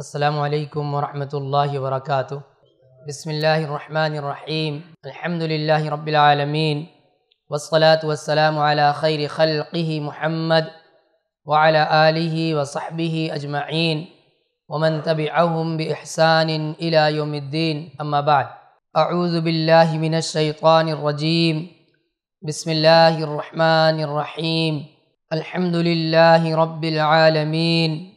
السلام عليكم ورحمة الله وبركاته بسم الله الرحمن الرحيم الحمد لله رب العالمين والصلاة والسلام على خير خلقه محمد وعلى آله وصحبه أجمعين ومن تبعهم بإحسان إلى يوم الدين أما بعد أعوذ بالله من الشيطان الرجيم بسم الله الرحمن الرحيم الحمد لله رب العالمين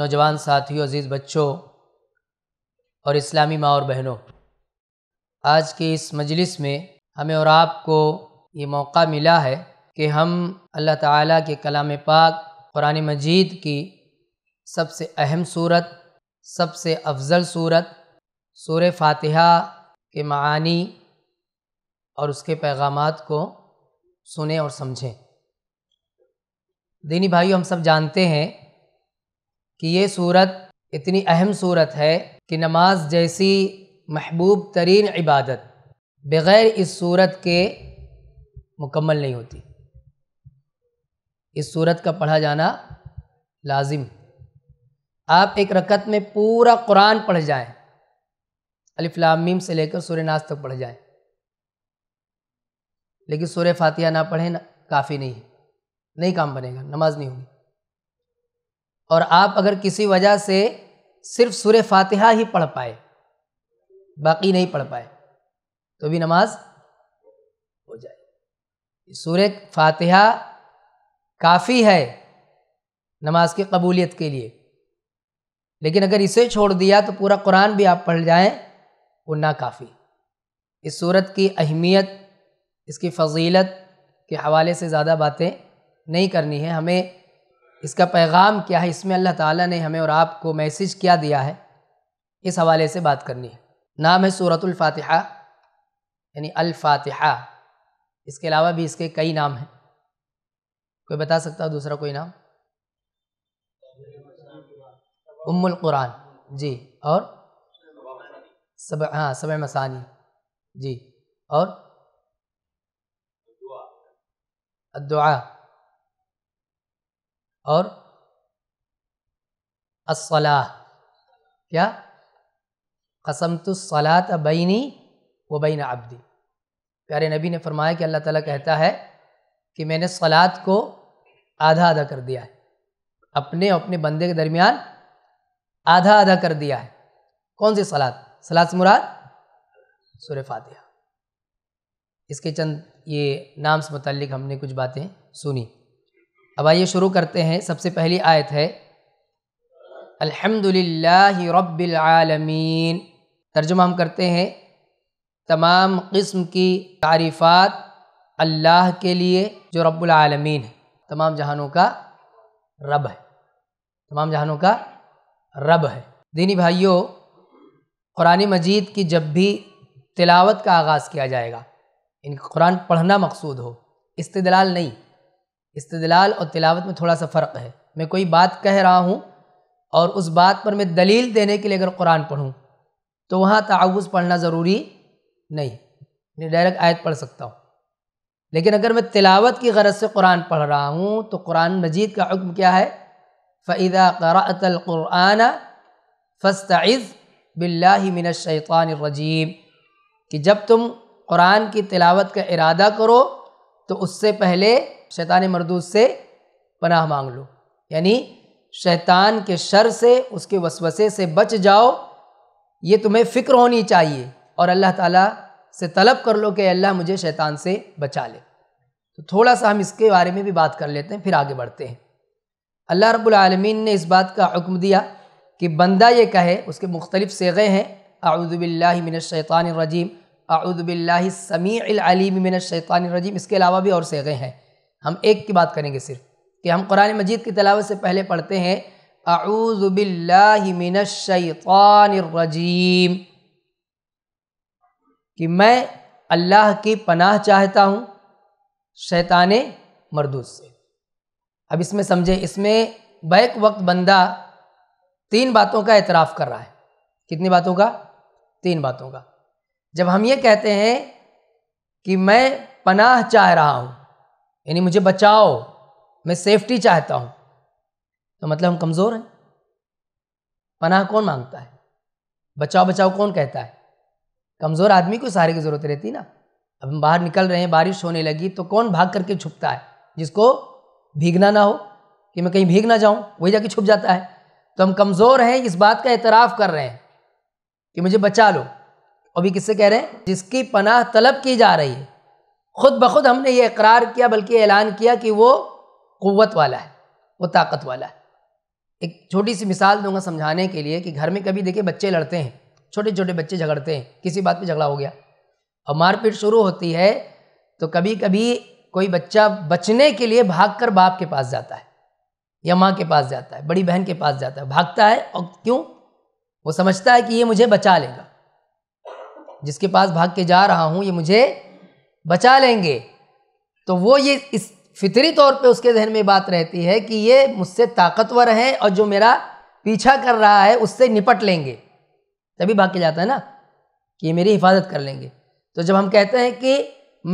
नौजवान साथियों अज़ीज़ बच्चों और इस्लामी माँ और बहनों आज की इस मजलिस में हमें और आपको ये मौका मिला है कि हम अल्लाह ताला के कलाम पाक कुरान मजीद की सबसे अहम सूरत सबसे अफजल सूरत सूर फातिहा के मानी और उसके पैगाम को सुने और समझें दीनी भाइयों हम सब जानते हैं कि ये सूरत इतनी अहम सूरत है कि नमाज जैसी महबूब तरीन इबादत बग़ैर इस सूरत के मुकम्मल नहीं होती इस सूरत का पढ़ा जाना लाजिम आप एक रकत में पूरा कुरान पढ़ जाएं अलिफ्लामीम से लेकर सूर्य नाज तक पढ़ जाएं लेकिन सूर्य फातिया ना पढ़ें ना काफ़ी नहीं है नहीं काम बनेगा नमाज नहीं होगी और आप अगर किसी वजह से सिर्फ सुर फातिहा ही पढ़ पाए बाकी नहीं पढ़ पाए तो भी नमाज हो जाए सुर फातिहा काफ़ी है नमाज की कबूलियत के लिए लेकिन अगर इसे छोड़ दिया तो पूरा कुरान भी आप पढ़ जाएं वो ना काफ़ी इस सूरत की अहमियत इसकी फजीलत के हवाले से ज़्यादा बातें नहीं करनी है हमें इसका पैगाम क्या है इसमें अल्लाह ताला ने हमें और आपको मैसेज क्या दिया है इस हवाले से बात करनी है नाम है सूरतुल्फातिहा यानी अल्फातिहा इसके अलावा भी इसके कई नाम हैं कोई बता सकता है दूसरा कोई नाम उम्मुल कुरान जी और सब हाँ सब मसानी जी और दुआ और असलाह क्या कसम तो सलात बैनी व बैन आबदी प्यारे नबी ने फरमाया कि अल्लाह ताला कहता है कि मैंने सलात को आधा आधा कर दिया है अपने अपने बंदे के दरमियान आधा आधा कर दिया है कौन सी सलाद सलाद से मुराद सुर फातिहा इसके चंद ये नाम से मतलब हमने कुछ बातें सुनी अब आइए शुरू करते हैं सबसे पहली आयत है अल्हम्दुलिल्लाह रब्बिल आलमीन तर्जुमा हम करते हैं तमाम किस्म की तारीफ़ात अल्लाह के लिए जो रब्बुल आलमीन है तमाम जहानों का रब है तमाम जहानों का रब है दीनी भाइयों कुरान मजीद की जब भी तिलावत का आगाज़ किया जाएगा इन कुरान पढ़ना मकसूद हो इस्तलाल नहीं इस्तदलाल और तिलावत में थोड़ा सा फ़र्क है मैं कोई बात कह रहा हूँ और उस बात पर मैं दलील देने के लिए अगर कुरान पढ़ूँ तो वहाँ ताउज़ पढ़ना ज़रूरी नहीं मैं डायरेक्ट आयत पढ़ सकता हूँ लेकिन अगर मैं तिलावत की गरज से कुरान पढ़ रहा हूँ तो कुरान मजीद का हुक्म क्या है फ़ैदा करातलकुरान फ़स्तज़ बिल्लामिनशैतानरजीम कि जब तुम कुरान की तिलावत का इरादा करो तो उससे पहले शैतान मरदूद से पनाह मांग लो यानी शैतान के शर से उसके वसवसे से बच जाओ ये तुम्हें फ़िक्र होनी चाहिए और अल्लाह ताला से तलब कर लो कि अल्लाह मुझे शैतान से बचा ले तो थोड़ा सा हम इसके बारे में भी बात कर लेते हैं फिर आगे बढ़ते हैं अल्लाह रब्बुल आलमीन ने इस बात का हुक्म दिया कि बंदा ये कहे उसके मुख्तलिफ़ सेगे हैं आउदबिल्लिमिनशैतानरजीम आउदबिल्लिसमीम मिनशैतानरजीम इसके अलावा भी और सेगे हैं हम एक की बात करेंगे सिर्फ कि हम कुरान मजीद की तलावत से पहले पढ़ते हैं आऊज़बिल्लिमिनशैतरजीम कि मैं अल्लाह की पनाह चाहता हूँ शैतान मरदूस से अब इसमें समझे इसमें बैक वक्त बंदा तीन बातों का एतराफ़ कर रहा है कितनी बातों का तीन बातों का जब हम ये कहते हैं कि मैं पनाह चाह रहा हूँ यानी मुझे बचाओ मैं सेफ्टी चाहता हूँ तो मतलब हम कमज़ोर हैं पनाह कौन मांगता है बचाओ बचाओ कौन कहता है कमज़ोर आदमी को सहारे की ज़रूरत रहती ना अब हम बाहर निकल रहे हैं बारिश होने लगी तो कौन भाग करके छुपता है जिसको भीगना ना हो कि मैं कहीं भीग ना जाऊं वही जाके छुप जाता है तो हम कमज़ोर हैं इस बात का एतराफ़ कर रहे हैं कि मुझे बचा लो अभी किससे कह रहे हैं जिसकी पनाह तलब की जा रही है खुद ब खुद हमने ये इकरार किया बल्कि ऐलान किया कि वो क़वत वाला है वो ताकत वाला है एक छोटी सी मिसाल दूंगा समझाने के लिए कि घर में कभी देखे बच्चे लड़ते हैं छोटे छोटे बच्चे झगड़ते हैं किसी बात पे झगड़ा हो गया और मारपीट शुरू होती है तो कभी कभी कोई बच्चा बचने के लिए भाग बाप के पास जाता है या माँ के पास जाता है बड़ी बहन के पास जाता है भागता है और क्यों वो समझता है कि ये मुझे बचा लेगा जिसके पास भाग के जा रहा हूँ ये मुझे बचा लेंगे तो वो ये इस फितरी तौर पे उसके जहन में बात रहती है कि ये मुझसे ताकतवर है और जो मेरा पीछा कर रहा है उससे निपट लेंगे तभी बाकी जाता है ना कि ये मेरी हिफाजत कर लेंगे तो जब हम कहते हैं कि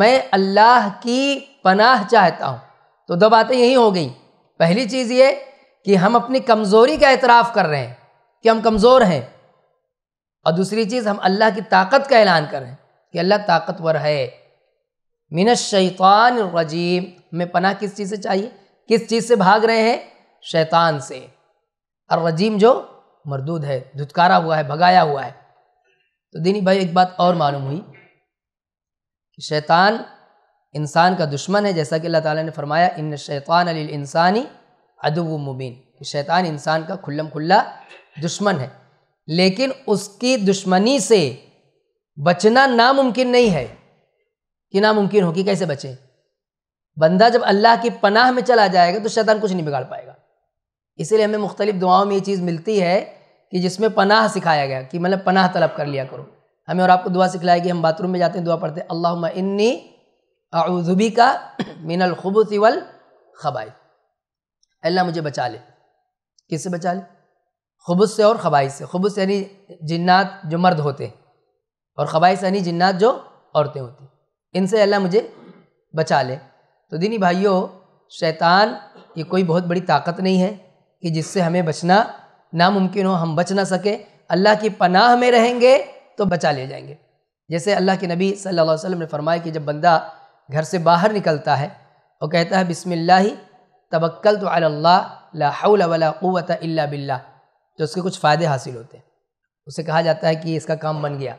मैं अल्लाह की पनाह चाहता हूँ तो दो बातें यही हो गई पहली चीज़ ये कि हम अपनी कमज़ोरी का एतराफ़ कर रहे हैं कि हम कमज़ोर हैं और दूसरी चीज़ हम अल्लाह की ताकत का ऐलान कर रहे हैं कि अल्लाह ताकतवर है मिन शैतान रजीम हमें पना किस चीज़ से चाहिए किस चीज़ से भाग रहे हैं शैतान से और रजीम जो मरदूद है धुतकारा हुआ है भगाया हुआ है तो दीनी भाई एक बात और मालूम हुई कि शैतान इंसान का दुश्मन है जैसा कि अल्लाह ताला ने फरमाया इन शैतान अली इंसानी अदब मुबीन कि शैतान इंसान का खुल्लम खुल्ला दुश्मन है लेकिन उसकी दुश्मनी से बचना नामुमकिन नहीं है कि नामुमकिन हो कि कैसे बचें बंदा जब अल्लाह की पनाह में चला जाएगा तो शैतान कुछ नहीं बिगाड़ पाएगा इसीलिए हमें मुख्तलिफ दुआओं में ये चीज़ मिलती है कि जिसमें पनाह सिखाया गया कि मतलब पनाह तलब कर लिया करो हमें और आपको दुआ सिखलाई कि हम बाथरूम में जाते हैं दुआ पढ़ते हैं अल्लाह इन्नी आउजुबी का मिनल खबूसी वल खबाई अल्लाह मुझे बचा ले किससे बचा ले खबुस से और ख़बाई से खबुस यानी जिन्नात जो मर्द होते हैं और से यानी जिन्नात जो औरतें होती हैं इनसे अल्लाह मुझे बचा ले तो दीनी भाइयों शैतान ये कोई बहुत बड़ी ताकत नहीं है कि जिससे हमें बचना नामुमकिन हो हम बच ना सकें अल्लाह की पनाह में रहेंगे तो बचा ले जाएंगे जैसे अल्लाह के नबी सल्लल्लाहु अलैहि वसल्लम ने फरमाया कि जब बंदा घर से बाहर निकलता है और कहता है बिसमिल्ला तबक्ल तो अल्लाहवलावत अल्ला बिल्ला तो उसके कुछ फ़ायदे हासिल होते हैं उसे कहा जाता है कि इसका काम बन गया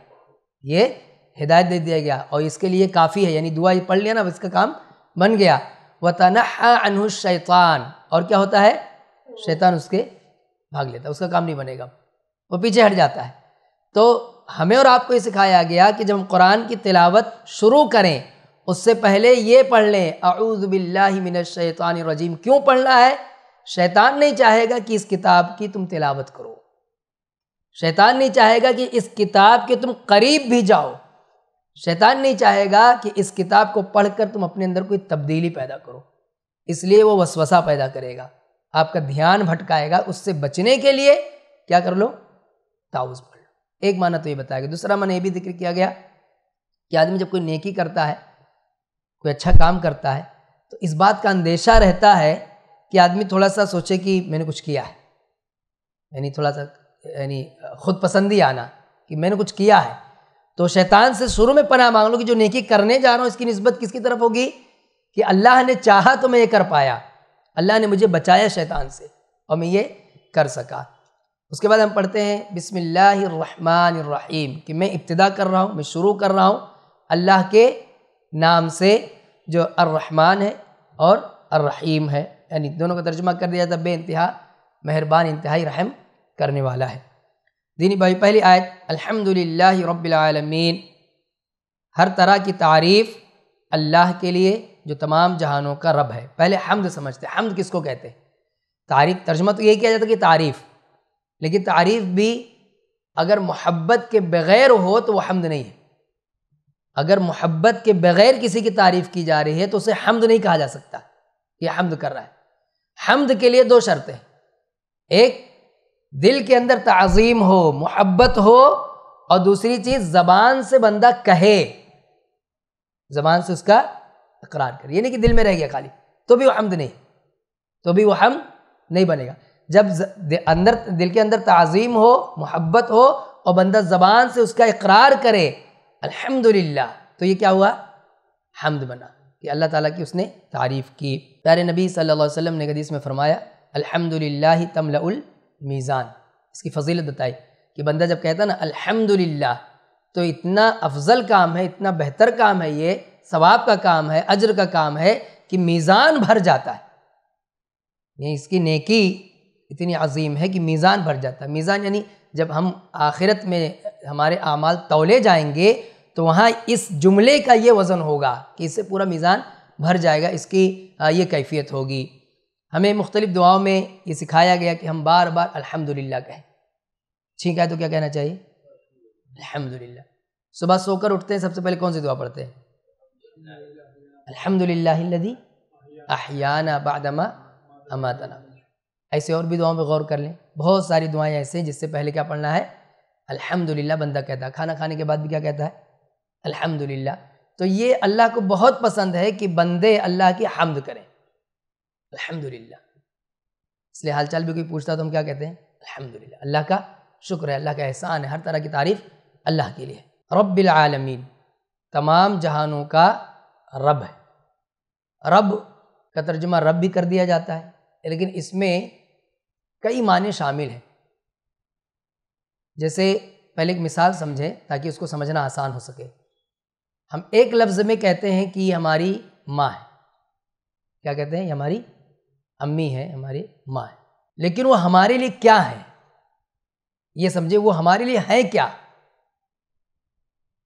ये हिदायत दे दिया गया और इसके लिए काफ़ी है यानी दुआ पढ़ लिया ना इसका काम बन गया वतन शैतान और क्या होता है शैतान उसके भाग लेता है उसका काम नहीं बनेगा वो पीछे हट जाता है तो हमें और आपको ये सिखाया गया कि जब हम कुरान की तिलावत शुरू करें उससे पहले ये पढ़ लें आऊज़बिल्लाशैतानरजीम क्यों पढ़ना है शैतान नहीं चाहेगा कि इस किताब की तुम तिलावत करो शैतान नहीं चाहेगा कि इस किताब के तुम करीब भी जाओ शैतान नहीं चाहेगा कि इस किताब को पढ़कर तुम अपने अंदर कोई तब्दीली पैदा करो इसलिए वो वसवसा पैदा करेगा आपका ध्यान भटकाएगा उससे बचने के लिए क्या कर लो ताउज पढ़ लो एक माना तो ये बताया गया दूसरा माना ये भी जिक्र किया गया कि आदमी जब कोई नेकी करता है कोई अच्छा काम करता है तो इस बात का अंदेशा रहता है कि आदमी थोड़ा सा सोचे कि मैंने कुछ किया है यानी थोड़ा सा यानी खुद पसंदी आना कि मैंने कुछ किया है तो शैतान से शुरू में पनाह मांग लो कि जो नेकी करने जा रहा हूँ इसकी नस्बत किसकी तरफ होगी कि अल्लाह ने चाहा तो मैं ये कर पाया अल्लाह ने मुझे बचाया शैतान से और मैं ये कर सका उसके बाद हम पढ़ते हैं बिसमीम कि मैं इब्तदा कर रहा हूँ मैं शुरू कर रहा हूँ अल्लाह के नाम से जो अर्रहमान है और अर्रहीम है यानी दोनों का तर्जुमा कर दिया था बे इंतहा मेहरबान इंतहाई रहम करने वाला है भाई पहली आयत अल्हम्दुलिल्लाहि रब्बिल आलमीन हर तरह की तारीफ़ अल्लाह के लिए जो तमाम जहानों का रब है पहले हमद समझते हैं हमद किसको कहते हैं तारीफ तर्जमा तो यही किया जाता है कि तारीफ़ लेकिन तारीफ़ भी अगर मोहब्बत के बग़ैर हो तो वह हमद नहीं है अगर मोहब्बत के बग़ैर किसी की तारीफ़ की जा रही है तो उसे हमद नहीं कहा जा सकता कि हमद कर रहा है हमद के लिए दो शर्तें एक दिल के अंदर तज़ीम हो मोहब्बत हो और दूसरी चीज़ ज़बान से बंदा कहे ज़बान से उसका इकरार करे यानी कि दिल में रह गया खाली तो भी वो हमद नहीं तो भी वो हम नहीं बनेगा जब अंदर दिल के अंदर तज़ीम हो मोहब्बत हो और बंदा ज़बान से उसका इकरार करे अल्हम्दुलिल्लाह तो ये क्या हुआ हमद बना कि अल्लाह ताला की उसने तारीफ़ की प्यारे नबी सल्लल्लाहु अलैहि वसल्लम ने हदीस में फरमाया अल्हम्दुलिल्लाह तमलाउल मीज़ान इसकी फजीलत बताई कि बंदा जब कहता है ना अल्हम्दुलिल्लाह तो इतना अफजल काम है इतना बेहतर काम है ये सवाब का काम है अजर का काम है कि मीज़ान भर जाता है ये इसकी नेकी इतनी अजीम है कि मीज़ान भर जाता है मीज़ान यानी जब हम आखिरत में हमारे अमाल तोले जाएंगे तो वहाँ इस जुमले का ये वज़न होगा कि इससे पूरा मीज़ान भर जाएगा इसकी ये कैफियत होगी हमें मुख्तलिफ़ दुआओं में ये सिखाया गया कि हम बार बार अल्हम्दुलिल्लाह कहें ठीक है तो क्या कहना चाहिए अल्हम्दुलिल्लाह सुबह सोकर उठते हैं सबसे पहले कौन सी दुआ पढ़ते हैं अल्हम्दुलिल्लाहिल्लज़ी अहयाना बादमा अमातना ऐसे और भी दुआओं पर गौर कर लें बहुत सारी दुआएँ ऐसे हैं जिससे पहले क्या पढ़ना है अल्हम्दुलिल्लाह बंदा कहता है खाना खाने के बाद भी क्या कहता है अल्हम्दुलिल्लाह तो ये अल्लाह को बहुत पसंद है कि बंदे अल्लाह की हमद करें अल्हम्दुलिल्लाह इसलिए हालचाल भी कोई पूछता तो हम क्या कहते हैं अल्हम्दुलिल्लाह अल्लाह का शुक्र है अल्लाह का एहसान है हर तरह की तारीफ अल्लाह के लिए रबालमीन तमाम जहानों का रब है रब का तर्जुमा रब भी कर दिया जाता है लेकिन इसमें कई माने शामिल हैं जैसे पहले एक मिसाल समझें ताकि उसको समझना आसान हो सके हम एक लफ्ज़ में कहते हैं कि हमारी माँ है क्या कहते हैं हमारी अम्मी है हमारी माँ है लेकिन वो हमारे लिए क्या है ये समझे वो हमारे लिए है क्या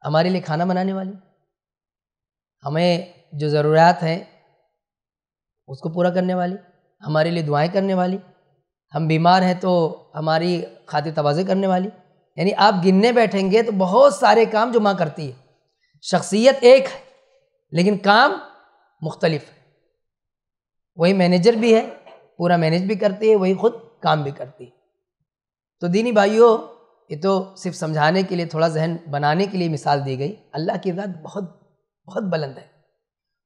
हमारे लिए खाना बनाने वाली हमें जो ज़रूरियात है उसको पूरा करने वाली हमारे लिए दुआएं करने वाली हम बीमार हैं तो हमारी खातिर तोज़े करने वाली यानी आप गिनने बैठेंगे तो बहुत सारे काम जो माँ करती है शख्सियत एक है लेकिन काम मुख्तलिफ है वही मैनेजर भी है पूरा मैनेज भी करती है वही खुद काम भी करती है तो दीनी भाइयों ये तो सिर्फ समझाने के लिए थोड़ा जहन बनाने के लिए मिसाल दी गई अल्लाह की रात बहुत बहुत बुलंद है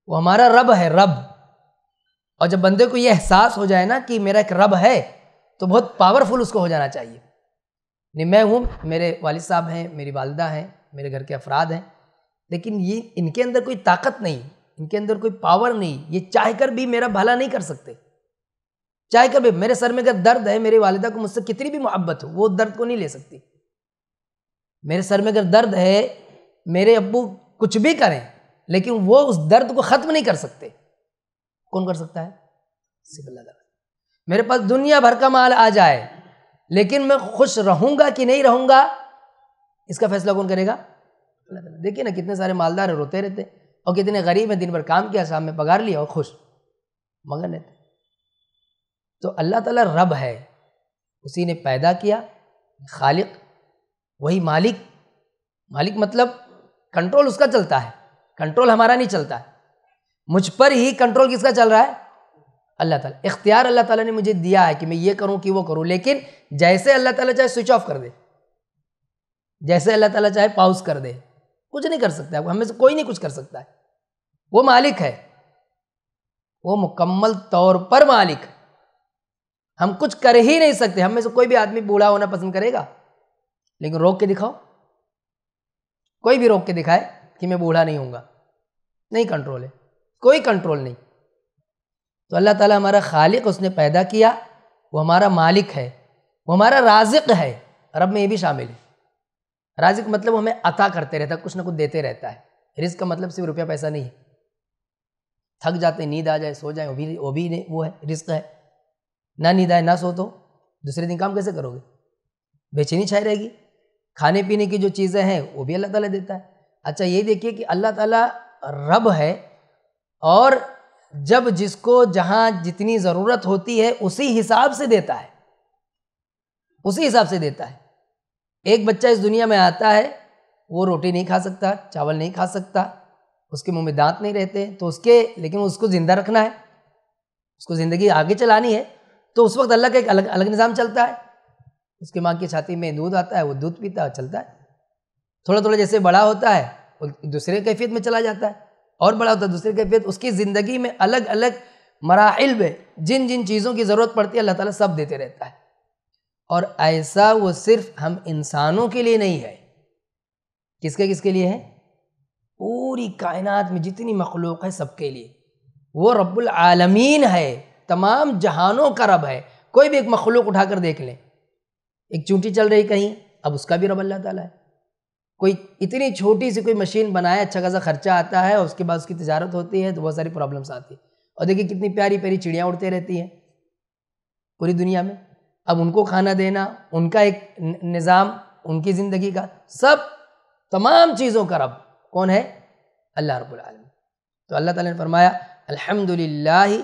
वो हमारा रब है रब और जब बंदे को ये एहसास हो जाए ना कि मेरा एक रब है तो बहुत पावरफुल उसको हो जाना चाहिए नहीं मैं हूँ मेरे वालिद साहब हैं मेरी वालदा हैं मेरे घर के अफराद हैं लेकिन ये इनके अंदर कोई ताकत नहीं इनके अंदर कोई पावर नहीं ये चाहकर भी मेरा भला नहीं कर सकते चाहकर भी मेरे सर में अगर दर्द है मेरी वालिदा को मुझसे कितनी भी मोहब्बत हो वो दर्द को नहीं ले सकती मेरे सर में अगर दर्द है मेरे अबू कुछ भी करें लेकिन वो उस दर्द को ख़त्म नहीं कर सकते कौन कर सकता है मेरे पास दुनिया भर का माल आ जाए लेकिन मैं खुश रहूंगा कि नहीं रहूंगा इसका फैसला कौन करेगा देखिए ना कितने सारे मालदार रोते रहते और कितने गरीब हैं दिन भर काम किया शाम में पगार लिया और खुश मगन रहते तो अल्लाह ताला रब है उसी ने पैदा किया खालिक वही मालिक मालिक मतलब कंट्रोल उसका चलता है कंट्रोल हमारा नहीं चलता है मुझ पर ही कंट्रोल किसका चल रहा है अल्लाह ताला इख्तियार अल्लाह ताला ने मुझे दिया है कि मैं ये करूं कि वो करूं लेकिन जैसे अल्लाह ताला चाहे स्विच ऑफ कर दे जैसे अल्लाह ताला चाहे पाउस कर दे कुछ नहीं कर सकता हमें से कोई नहीं कुछ कर सकता है वो मालिक है वो मुकम्मल तौर पर मालिक हम कुछ कर ही नहीं सकते हम में से कोई भी आदमी बूढ़ा होना पसंद करेगा लेकिन रोक के दिखाओ कोई भी रोक के दिखाए कि मैं बूढ़ा नहीं होऊंगा नहीं कंट्रोल है कोई कंट्रोल नहीं तो अल्लाह ताला हमारा खालिक उसने पैदा किया वो हमारा मालिक है वो हमारा राजिक है अरब में ये भी शामिल है राजिक मतलब हमें अता करते रहता है कुछ ना कुछ देते रहता है रिस्क का मतलब सिर्फ रुपया पैसा नहीं है थक जाते नींद आ जाए सो जाए वो भी वो भी नहीं वो है रिस्क है ना नींद आए ना सो तो दूसरे दिन काम कैसे करोगे बेचैनी छाई रहेगी खाने पीने की जो चीज़ें हैं वो भी अल्लाह ताला देता है अच्छा ये देखिए कि अल्लाह ताला रब है और जब जिसको जहाँ जितनी ज़रूरत होती है उसी हिसाब से देता है उसी हिसाब से देता है एक बच्चा इस दुनिया में आता है वो रोटी नहीं खा सकता चावल नहीं खा सकता उसके मुंह में दांत नहीं रहते तो उसके लेकिन उसको ज़िंदा रखना है उसको ज़िंदगी आगे चलानी है तो उस वक्त अल्लाह का एक अलग अलग निज़ाम चलता है उसके माँ की छाती में दूध आता है वो दूध पीता है चलता है थोड़ा थोड़ा जैसे बड़ा होता है वो दूसरे कैफियत में चला जाता है और बड़ा होता है दूसरे कैफियत उसकी ज़िंदगी में अलग अलग मराहल में जिन जिन चीज़ों की ज़रूरत पड़ती है अल्लाह ताला सब देते रहता है और ऐसा वो सिर्फ हम इंसानों के लिए नहीं है किसके किसके लिए है पूरी कायनात में जितनी मखलूक है सबके लिए वो रब्बुल आलमीन है तमाम जहानों का रब है कोई भी एक मखलूक उठा कर देख लें एक चूंटी चल रही कहीं अब उसका भी रब अल्लाह ताला है कोई इतनी छोटी सी कोई मशीन बनाए अच्छा खासा खर्चा आता है और उसके बाद उसकी तजारत होती है तो बहुत सारी प्रॉब्लम्स आती है और देखिए कितनी प्यारी प्यारी चिड़ियाँ उड़ती रहती हैं पूरी दुनिया में अब उनको खाना देना उनका एक निज़ाम उनकी ज़िंदगी का सब तमाम चीज़ों का रब कौन है अल्लाह रबालम तो अल्लाह ताला ने फरमाया अल्हम्दुलिल्लाह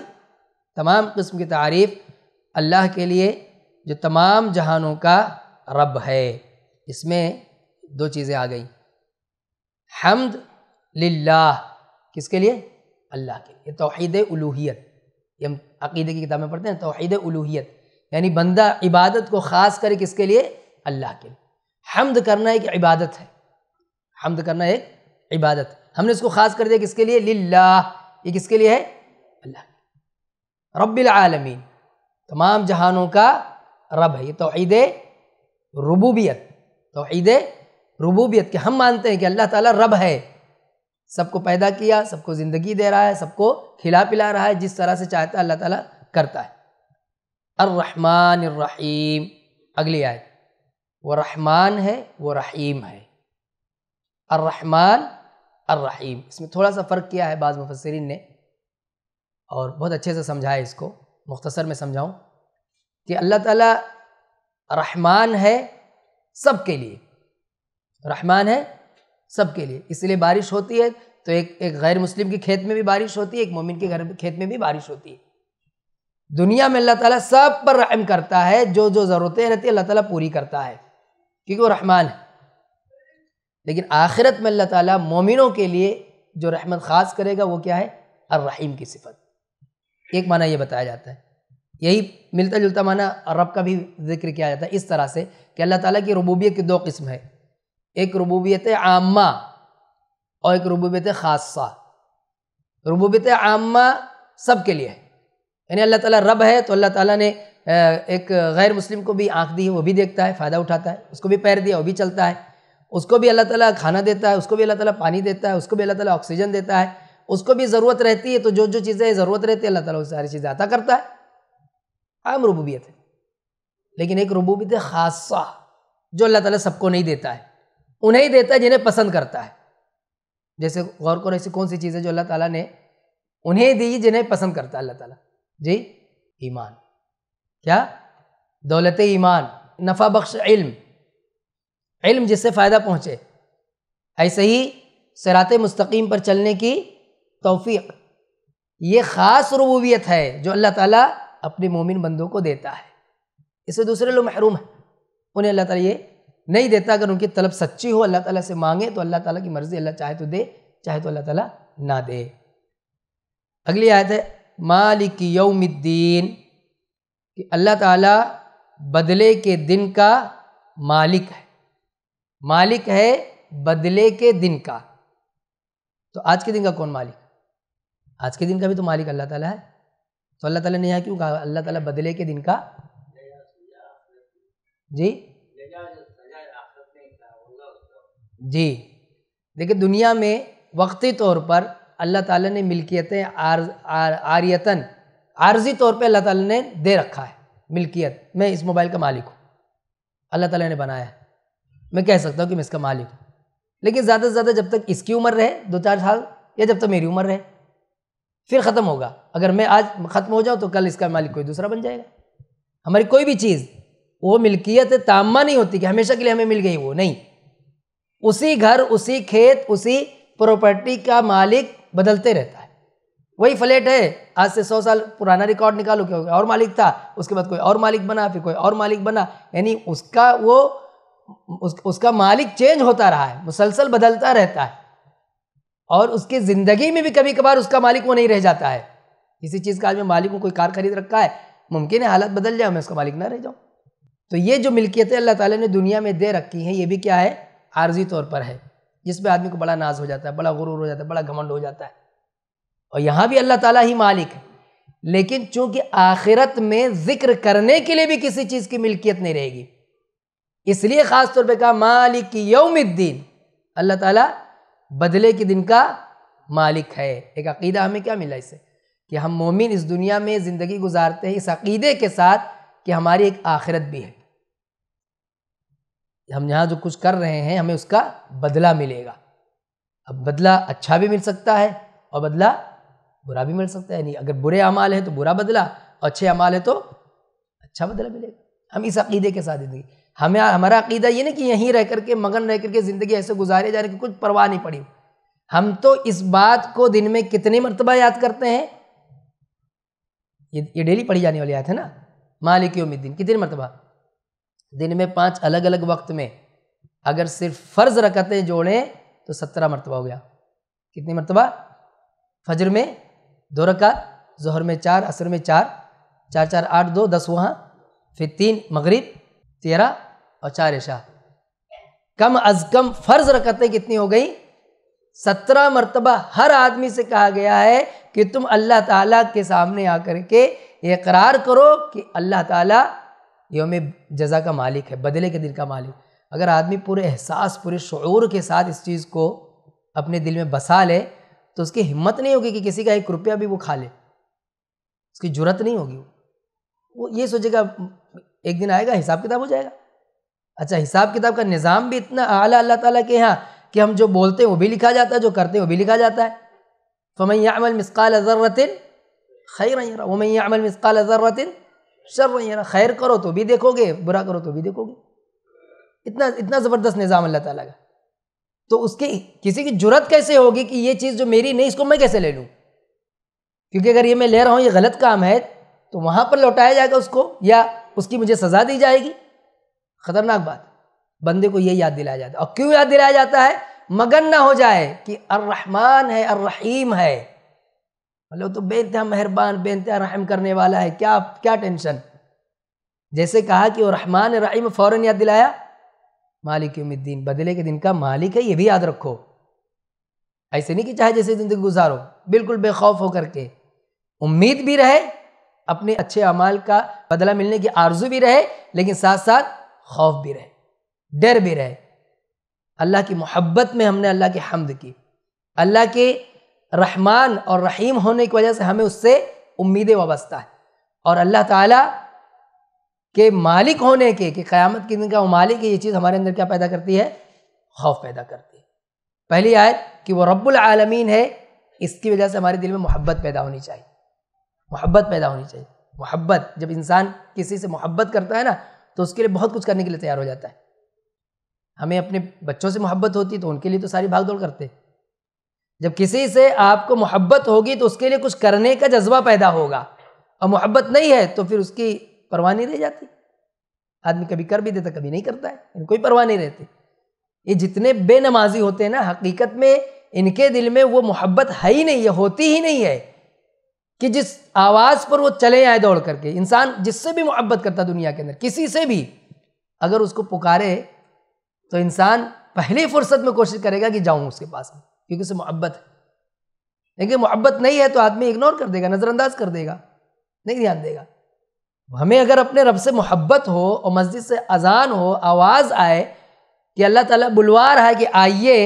तमाम किस्म की तारीफ़ अल्लाह के लिए जो तमाम जहानों का रब है इसमें दो चीज़ें आ गई हमद लिल्लाह किसके लिए अल्लाह के लिए तोहद उलूहियत ये हम अकीदे की किताब में पढ़ते हैं तोहद उलूहियत यानी बंदा इबादत को ख़ास करे किसके लिए अल्लाह के लिए हमद करना एक इबादत है हमद करना एक इबादत हमने इसको ख़ास कर दिया किसके लिए लिल्ला ये किसके लिए है अल्लाह रब्बिल आलमीन तमाम जहानों का रब है ये तोहद रबूबियत तोहद रबूबियत के हम मानते हैं कि अल्लाह ताला रब है सबको पैदा किया सबको ज़िंदगी दे रहा है सबको खिला पिला रहा है जिस तरह से चाहता है अल्लाह ताला करता है अर्रहमान रहीम अगली आयत वो रहमान है वो रहीम है अर्रहमान अर्रहीम इसमें थोड़ा सा फ़र्क किया है बाज़ मुफसरीन ने और बहुत अच्छे से समझाया इसको मुख्तसर में समझाऊँ कि अल्लाह ताला रहमान है सब के लिए रहमान है सब के लिए इसलिए बारिश होती है तो एक एक गैर मुस्लिम के खेत में भी बारिश होती है एक मोमिन के घर खेत में भी बारिश होती है दुनिया में अल्लाह ताला सब पर रहम करता है जो जो ज़रूरतें रहती है अल्लाह ताला पूरी करता है क्योंकि वो रहमान है लेकिन आखिरत में अल्लाह ताला मोमिनों के लिए जो रहमत ख़ास करेगा वो क्या है और रहीम की सिफत एक माना ये बताया जाता है यही मिलता जुलता माना रब का भी जिक्र किया जाता है इस तरह से कि अल्लाह ताला की रबूबियत की दो किस्म है एक रबूबियत आमा और एक रबूबियत खासा रबूबियत आमा सब के लिए है यानी अल्लाह ताला रब है तो अल्लाह ताला ने एक गैर मुस्लिम को भी आँख दी है वो भी देखता है फ़ायदा उठाता है उसको भी पैर दिया वो भी चलता है उसको भी अल्लाह ताला खाना देता है उसको भी अल्लाह ताला पानी देता है उसको भी अल्लाह ताला ऑक्सीजन देता है उसको भी ज़रूरत रहती है तो जो जो चीज़ें ज़रूरत रहती है अल्लाह ताला उस सारी चीज़ें अता करता है आम रबूबियत है लेकिन एक रबूबियत है खासा जो अल्लाह ताला सबको नहीं देता है उन्हें ही देता है जिन्हें पसंद करता है जैसे गौर करो ऐसी कौन सी चीज़ें जो अल्लाह ताला ने उन्हें दी जिन्हें पसंद करता है अल्लाह ताला जी ईमान क्या दौलत ईमान नफा बख्श इल्म इल्म जिससे फ़ायदा पहुँचे ऐसे ही सरात मुस्तकीम पर चलने की तोफ़ी ये ख़ास रबूबियत है जो अल्लाह ताला अपने मोमिन बंदों को देता है इससे दूसरे लोग महरूम हैं उन्हें अल्लाह ताला ये नहीं देता अगर उनकी तलब सच्ची हो अल्लाह ताला से मांगे तो अल्लाह ताला की मर्ज़ी अल्लाह चाहे तो दे चाहे तो अल्लाह ताला ना दे अगली आयत है मालिक यौमद्दीन कि अल्लाह ताला बदले के दिन का मालिक है मालिक है बदले के दिन का तो आज के दिन का कौन मालिक आज के दिन का भी तो मालिक अल्लाह ताला है तो अल्लाह ताला ने यहाँ क्यों कहा अल्लाह ताला बदले के दिन का जी जी देखिए दुनिया में वक्ती तौर पर अल्लाह ताला ने मिल्कियतें आर्यतन आर्जी तौर पे अल्लाह ताला ने दे रखा है मिल्कियत मैं इस मोबाइल का मालिक हूँ अल्लाह ताला ने बनाया है मैं कह सकता हूँ कि मैं इसका मालिक हूँ लेकिन ज़्यादा से ज़्यादा जब तक इसकी उम्र रहे दो चार साल या जब तक मेरी उम्र रहे फिर ख़त्म होगा अगर मैं आज ख़त्म हो जाऊँ तो कल इसका मालिक कोई दूसरा बन जाएगा हमारी कोई भी चीज़ वो मिल्कियत तामा नहीं होती कि हमेशा के लिए हमें मिल गई वो नहीं उसी घर उसी खेत उसी प्रॉपर्टी का मालिक बदलते रहता है वही फ्लैट है आज से सौ साल पुराना रिकॉर्ड निकालो क्या और मालिक था उसके बाद कोई और मालिक बना फिर कोई और मालिक बना यानी उसका वो उस, उसका मालिक चेंज होता रहा है मुसलसल बदलता रहता है और उसकी ज़िंदगी में भी कभी कभार उसका मालिक वो नहीं रह जाता है किसी चीज़ का आज मैं मालिक हूँ कोई कार खरीद रखा है मुमकिन है हालत बदल जाए मैं उसका मालिक ना रह जाऊँ तो ये जो मिल्कियतें अल्लाह ताला ने दुनिया में दे रखी हैं ये भी क्या है आर्जी तौर पर है जिसमें आदमी को बड़ा नाज हो जाता है बड़ा गुरूर हो जाता है बड़ा घमंड हो जाता है और यहाँ भी अल्लाह ताला ही मालिक है लेकिन चूंकि आखिरत में जिक्र करने के लिए भी किसी चीज़ की मिल्कियत नहीं रहेगी इसलिए ख़ास तौर पे कहा मालिक दिन अल्लाह ताला बदले के दिन का मालिक है एक अकीदा हमें क्या मिला इससे कि हम मोमिन इस दुनिया में ज़िंदगी गुजारते हैं इस अकीदे के साथ कि हमारी एक आखिरत भी है हम यहाँ जो कुछ कर रहे हैं हमें उसका बदला मिलेगा अब बदला अच्छा भी मिल सकता है और बदला बुरा भी मिल सकता है नहीं अगर बुरे अमाल है तो बुरा बदला अच्छे अमाल है तो अच्छा बदला मिलेगा हम इस अकीदे के साथ जिंदगी हमें हमारा अकीदा ये नहीं कि यहीं रह कर के मगन रह कर के ज़िंदगी ऐसे गुजारे जाने कि कुछ परवाह नहीं पड़ी हम तो इस बात को दिन में कितनी मरतबा याद करते हैं ये ये डेली पढ़ी जाने वाली आयत है ना मालिक उम्मीद कितनी मरतबा दिन में पांच अलग अलग वक्त में अगर सिर्फ फ़र्ज़ रकतें जोड़ें तो सत्रह मरतबा हो गया कितनी मरतबा फजर में दो रकत जहर में चार असर में चार चार चार आठ दो दस वहाँ फिर तीन मगरिब तेरह और चार ऐशा कम अज कम फर्ज रकतें कितनी हो गई सत्रह मरतबा हर आदमी से कहा गया है कि तुम अल्लाह ताला के सामने आकर के इकरार करो कि अल्लाह ताला योम जजा का मालिक है बदले के दिन का मालिक अगर आदमी पूरे एहसास पूरे शुरू के साथ इस चीज़ को अपने दिल में बसा ले तो उसकी हिम्मत नहीं होगी कि किसी का एक रुपया भी वो खा ले उसकी जरूरत नहीं होगी वो ये सोचेगा एक दिन आएगा हिसाब किताब हो जाएगा अच्छा हिसाब किताब का निज़ाम भी इतना आला अल्लाह ताला के यहाँ कि हम जो बोलते हैं वो भी लिखा जाता है जो करते हैं वो भी लिखा जाता है फ़मैया अमल मिसकाल ज़र्रतिन खैर यरा अमल मिसकाल ज़र्रतिन शर यरा खैर करो तो भी देखोगे बुरा करो तो भी देखोगे इतना इतना ज़बरदस्त निज़ाम अल्लाह ताला का तो उसकी किसी की जरूरत कैसे होगी कि ये चीज़ जो मेरी नहीं इसको मैं कैसे ले लूँ क्योंकि अगर ये मैं ले रहा हूँ ये गलत काम है तो वहाँ पर लौटाया जाएगा उसको या उसकी मुझे सज़ा दी जाएगी ख़तरनाक बात बंदे को यह याद दिलाया जाता है और क्यों याद दिलाया जाता है मगन ना हो जाए कि अर्रहमान है अर्रहीम है मतलब तो बेनतहा मेहरबान बेनतहा रहम करने वाला है क्या क्या टेंशन जैसे कहा कि वो रहमान रहीम फौरन याद दिलाया मालिक उम्मीद्दीन बदले के दिन का मालिक है ये भी याद रखो ऐसे नहीं कि चाहे जैसे ज़िंदगी गुजारो बिल्कुल बेखौफ होकर के उम्मीद भी रहे अपने अच्छे अमाल का बदला मिलने की आरजू भी रहे लेकिन साथ साथ खौफ भी रहे डर भी रहे अल्लाह की मोहब्बत में हमने अल्लाह की हमद की अल्लाह के रहमान और रहीम होने की वजह से हमें उससे उम्मीदें वाबस्ता है और अल्लाह ताला के मालिक होने के कि क़यामत के दिन का वो मालिक है ये चीज़ हमारे अंदर क्या पैदा करती है खौफ पैदा करती है पहली आयत कि वो रब्बुल आलमीन है इसकी वजह से हमारे दिल में मोहब्बत पैदा होनी चाहिए मोहब्बत पैदा होनी चाहिए मोहब्बत जब इंसान किसी से मोहब्बत करता है ना तो उसके लिए बहुत कुछ करने के लिए तैयार हो जाता है हमें अपने बच्चों से मोहब्बत होती तो उनके लिए तो सारी भाग दौड़ करते जब किसी से आपको मोहब्बत होगी तो उसके लिए कुछ करने का जज्बा पैदा होगा और मोहब्बत नहीं है तो फिर उसकी परवाह नहीं रह जाती आदमी कभी कर भी देता कभी नहीं करता है इनको कोई परवाह नहीं रहती ये जितने बेनमाजी होते हैं ना हकीकत में इनके दिल में वो मोहब्बत है ही नहीं है होती ही नहीं है कि जिस आवाज़ पर वो चले आए दौड़ करके इंसान जिससे भी मोहब्बत करता दुनिया के अंदर किसी से भी अगर उसको पुकारे तो इंसान पहली फुर्सत में कोशिश करेगा कि जाऊँ उसके पास क्योंकि उसे मोहब्बत है लेकिन मोहब्बत नहीं है तो आदमी इग्नोर कर देगा नज़रअंदाज कर देगा नहीं ध्यान देगा हमें अगर अपने रब से मोहब्बत हो और मस्जिद से अजान हो आवाज़ आए कि अल्लाह ताला बुलवा रहा है कि आइए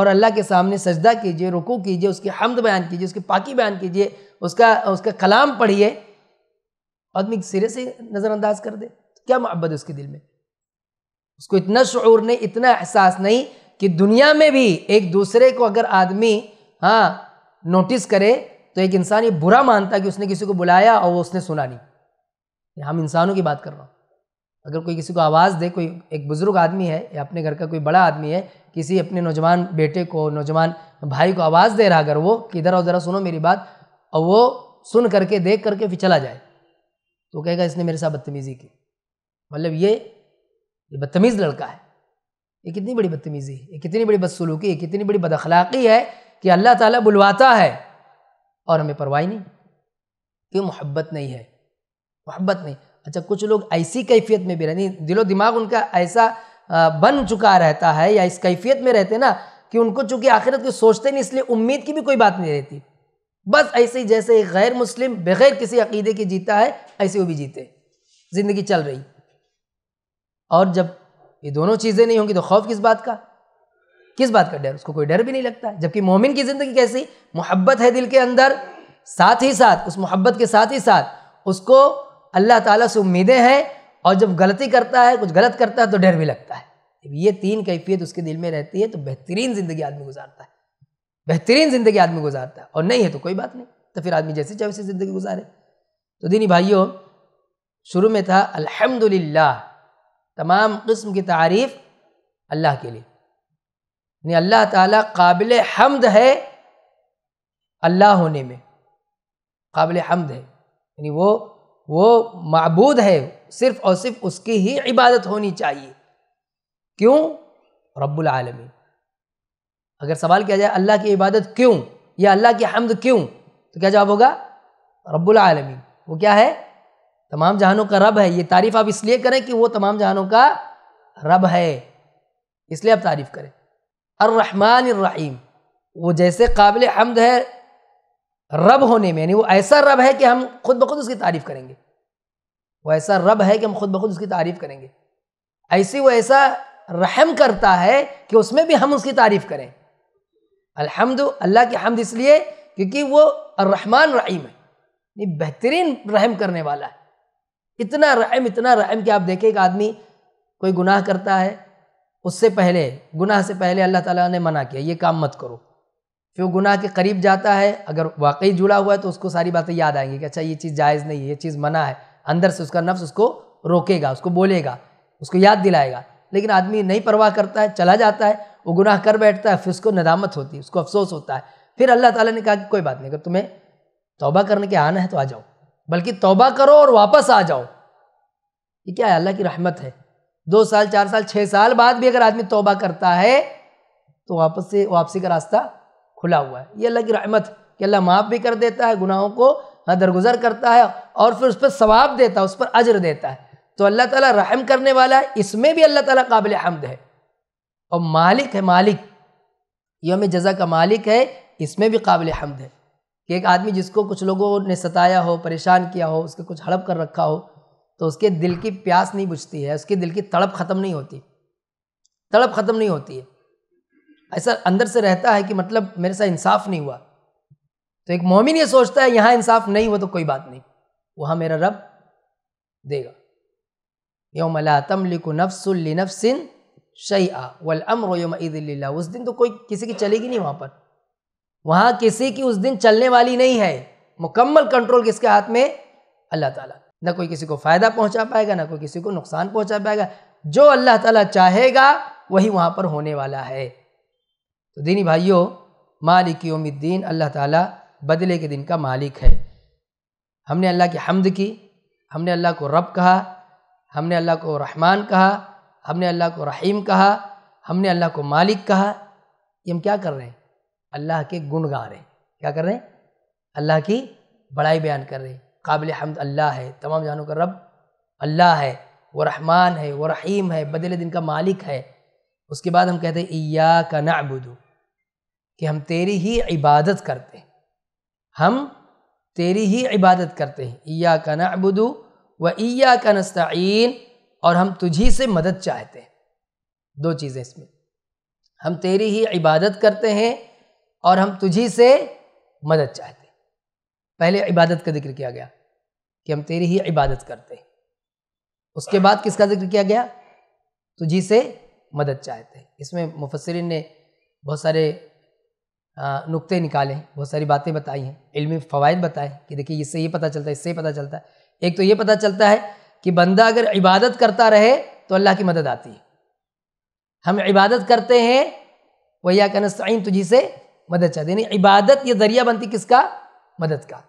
और अल्लाह के सामने सजदा कीजिए रुकू कीजिए उसकी हमद बयान कीजिए उसकी पाकि बयान कीजिए उसका उसका कलाम पढ़िए आदमी सिरे से नज़रअंदाज कर दे तो क्या मोहब्बत उसके दिल में उसको इतना शुरू नहीं इतना एहसास नहीं कि दुनिया में भी एक दूसरे को अगर आदमी हाँ नोटिस करे तो एक इंसान ये बुरा मानता कि उसने किसी को बुलाया और वो उसने सुना नहीं हम इंसानों की बात कर रहा हूँ अगर कोई किसी को आवाज़ दे कोई एक बुज़ुर्ग आदमी है या अपने घर का कोई बड़ा आदमी है किसी अपने नौजवान बेटे को नौजवान भाई को आवाज़ दे रहा अगर वो कि इधर और ज़रा सुनो मेरी बात और वो सुन करके देख करके फिर चला जाए तो कहेगा इसने मेरे साथ बदतमीज़ी की मतलब ये ये बदतमीज़ लड़का है ये कितनी बड़ी बदतमीज़ी है ये कितनी बड़ी बदसलूकी है कितनी बड़ी बदखलाकी है कि अल्लाह ताला बुलवाता है और हमें परवाही नहीं क्यों मोहब्बत नहीं है मोहब्बत नहीं अच्छा कुछ लोग ऐसी कैफियत में भी रहते दिलो दिमाग उनका ऐसा बन चुका रहता है या इस कैफियत में रहते ना कि उनको चूँकि आखिरत को सोचते नहीं इसलिए उम्मीद की भी कोई बात नहीं रहती बस ऐसे ही जैसे एक गैर मुस्लिम बगैर किसी अकीदे के जीता है ऐसे वो भी जीते ज़िंदगी चल रही और जब ये दोनों चीज़ें नहीं होंगी तो खौफ किस बात का किस बात का डर उसको कोई डर भी नहीं लगता जबकि मोमिन की ज़िंदगी कैसी मोहब्बत है दिल के अंदर साथ ही साथ उस मोहब्बत के साथ ही साथ उसको अल्लाह ताला से उम्मीदें हैं और जब गलती करता है कुछ गलत करता है तो डर भी लगता है ये तीन कैफियत उसके दिल में रहती है तो बेहतरीन ज़िंदगी आदमी गुजारता है बेहतरीन ज़िंदगी आदमी गुजारता है और नहीं है तो कोई बात नहीं तो फिर आदमी जैसे चाहे वैसे ज़िंदगी गुजारे तो दीनी भाइयों शुरू में था अल्हम्दुलिल्लाह तमाम किस्म की तारीफ़ अल्लाह के लिए यानी अल्लाह ताला काबिल हमद है अल्लाह होने में काबिल हमद है यानी वो वो मबूद है सिर्फ़ और सिर्फ उसकी ही इबादत होनी चाहिए क्यों रब्बुल आलमीन अगर सवाल किया जाए अल्लाह की इबादत क्यों या अल्लाह की हमद क्यों तो क्या जवाब होगा रब्बुल आलमीन वो क्या है तमाम जहानों का रब है ये तारीफ़ आप इसलिए करें कि वो तमाम जहानों का रब है इसलिए आप तारीफ़ करें अर्रहमान रहीम वो जैसे काबिल हमद है रब होने में यानी वो ऐसा रब है कि हम खुद ब खुद उसकी तारीफ़ करेंगे वो ऐसा रब है कि हम खुद ब खुद उसकी तारीफ़ करेंगे ऐसे वो ऐसा रहम करता है कि उसमें भी हम उसकी तारीफ़ करें अलहमद अल्लाह की हमद इसलिए क्योंकि वो रहमान रहीम है बेहतरीन रहम करने वाला है इतना रहम इतना रहम कि आप देखें एक आदमी कोई गुनाह करता है उससे पहले गुनाह से पहले अल्लाह ताला ने मना किया ये काम मत करो फिर वो गुनाह के करीब जाता है अगर वाकई जुड़ा हुआ है तो उसको सारी बातें याद आएंगी कि अच्छा ये चीज़ जायज़ नहीं है ये चीज़ मना है अंदर से उसका नफ्स उसको रोकेगा उसको बोलेगा उसको याद दिलाएगा लेकिन आदमी नहीं परवाह करता है चला जाता है वो गुनाह कर बैठता है फिर उसको नदामत होती है उसको अफसोस होता है फिर अल्लाह ताला ने कहा कि कोई बात नहीं अगर तुम्हें तौबा करने के आना है तो आ जाओ बल्कि तौबा करो और वापस आ जाओ ये क्या है अल्लाह की रहमत है दो साल चार साल छः साल बाद भी अगर आदमी तौबा करता है तो वापस से वापसी का रास्ता खुला हुआ है ये अल्लाह की रहमत कि अल्लाह माफ़ भी कर देता है गुनाहों को दरगुजर करता है और फिर उस पर सवाब देता है उस पर अजर देता है तो अल्लाह ताला रहम करने वाला है इसमें भी अल्लाह ताला काबिल हमद है और मालिक है मालिक योम जजा का मालिक है इसमें भी काबिल हमद है कि एक आदमी जिसको कुछ लोगों ने सताया हो परेशान किया हो उसके कुछ हड़प कर रखा हो तो उसके दिल की प्यास नहीं बुझती है उसके दिल की तड़प ख़त्म नहीं होती तड़प ख़त्म नहीं होती है ऐसा अंदर से रहता है कि मतलब मेरे साथ इंसाफ नहीं हुआ तो एक मोमिन ये सोचता है यहाँ इंसाफ नहीं हुआ तो कोई बात नहीं वहाँ मेरा रब देगा योम तमलिक नफ्सुल्लिनफसिन शैआ वल अम्र योम ईदिल्ला उस दिन तो कोई किसी की चलेगी नहीं वहाँ पर वहाँ किसी की उस दिन चलने वाली नहीं है मुकम्मल कंट्रोल किसके हाथ में अल्लाह ताला ना कोई किसी को फ़ायदा पहुँचा पाएगा ना कोई किसी को नुकसान पहुँचा पाएगा जो अल्लाह ताला चाहेगा वही वहाँ पर होने वाला है तो दीनी भाइयों मालिक योमद्दीन अल्लाह ताला बदले के दिन का मालिक है हमने अल्लाह की हमद की हमने अल्लाह को रब कहा हमने अल्लाह को रहमान कहा हमने अल्लाह को रहीम कहा हमने अल्लाह को मालिक कहा ये हम क्या कर रहे हैं अल्लाह के गुण गा रहे हैं क्या कर रहे हैं अल्लाह की बड़ाई बयान कर रहे हैं काबिल हमद अल्लाह है तमाम जानों का रब अल्लाह है वो रहमान है वो रहीम है बदले दिन का मालिक है उसके बाद हम कहते हैं इया का नाबुदू कि हम तेरी ही इबादत करते हैं हम तेरी ही इबादत करते हैं इया का नाबुदू वैया का नस्तीन और हम तुझी से मदद चाहते हैं दो चीज़ें इसमें हम तेरी ही इबादत करते हैं और हम तुझी से मदद चाहते हैं पहले इबादत का जिक्र किया गया कि हम तेरी ही इबादत करते हैं उसके बाद किसका जिक्र किया गया तुझी से मदद चाहते हैं इसमें मुफसरिन ने बहुत सारे नुक्ते निकाले बहुत सारी बातें बताई हैं इल्मी फ़वाद बताए कि देखिए इससे ये पता चलता है इससे पता चलता है एक तो ये पता चलता है कि बंदा अगर इबादत करता रहे तो अल्लाह की मदद आती है हम इबादत करते हैं वैया कनस्तीन तुझी से मदद चाहते यानी इबादत ये जरिया बनती किसका मदद का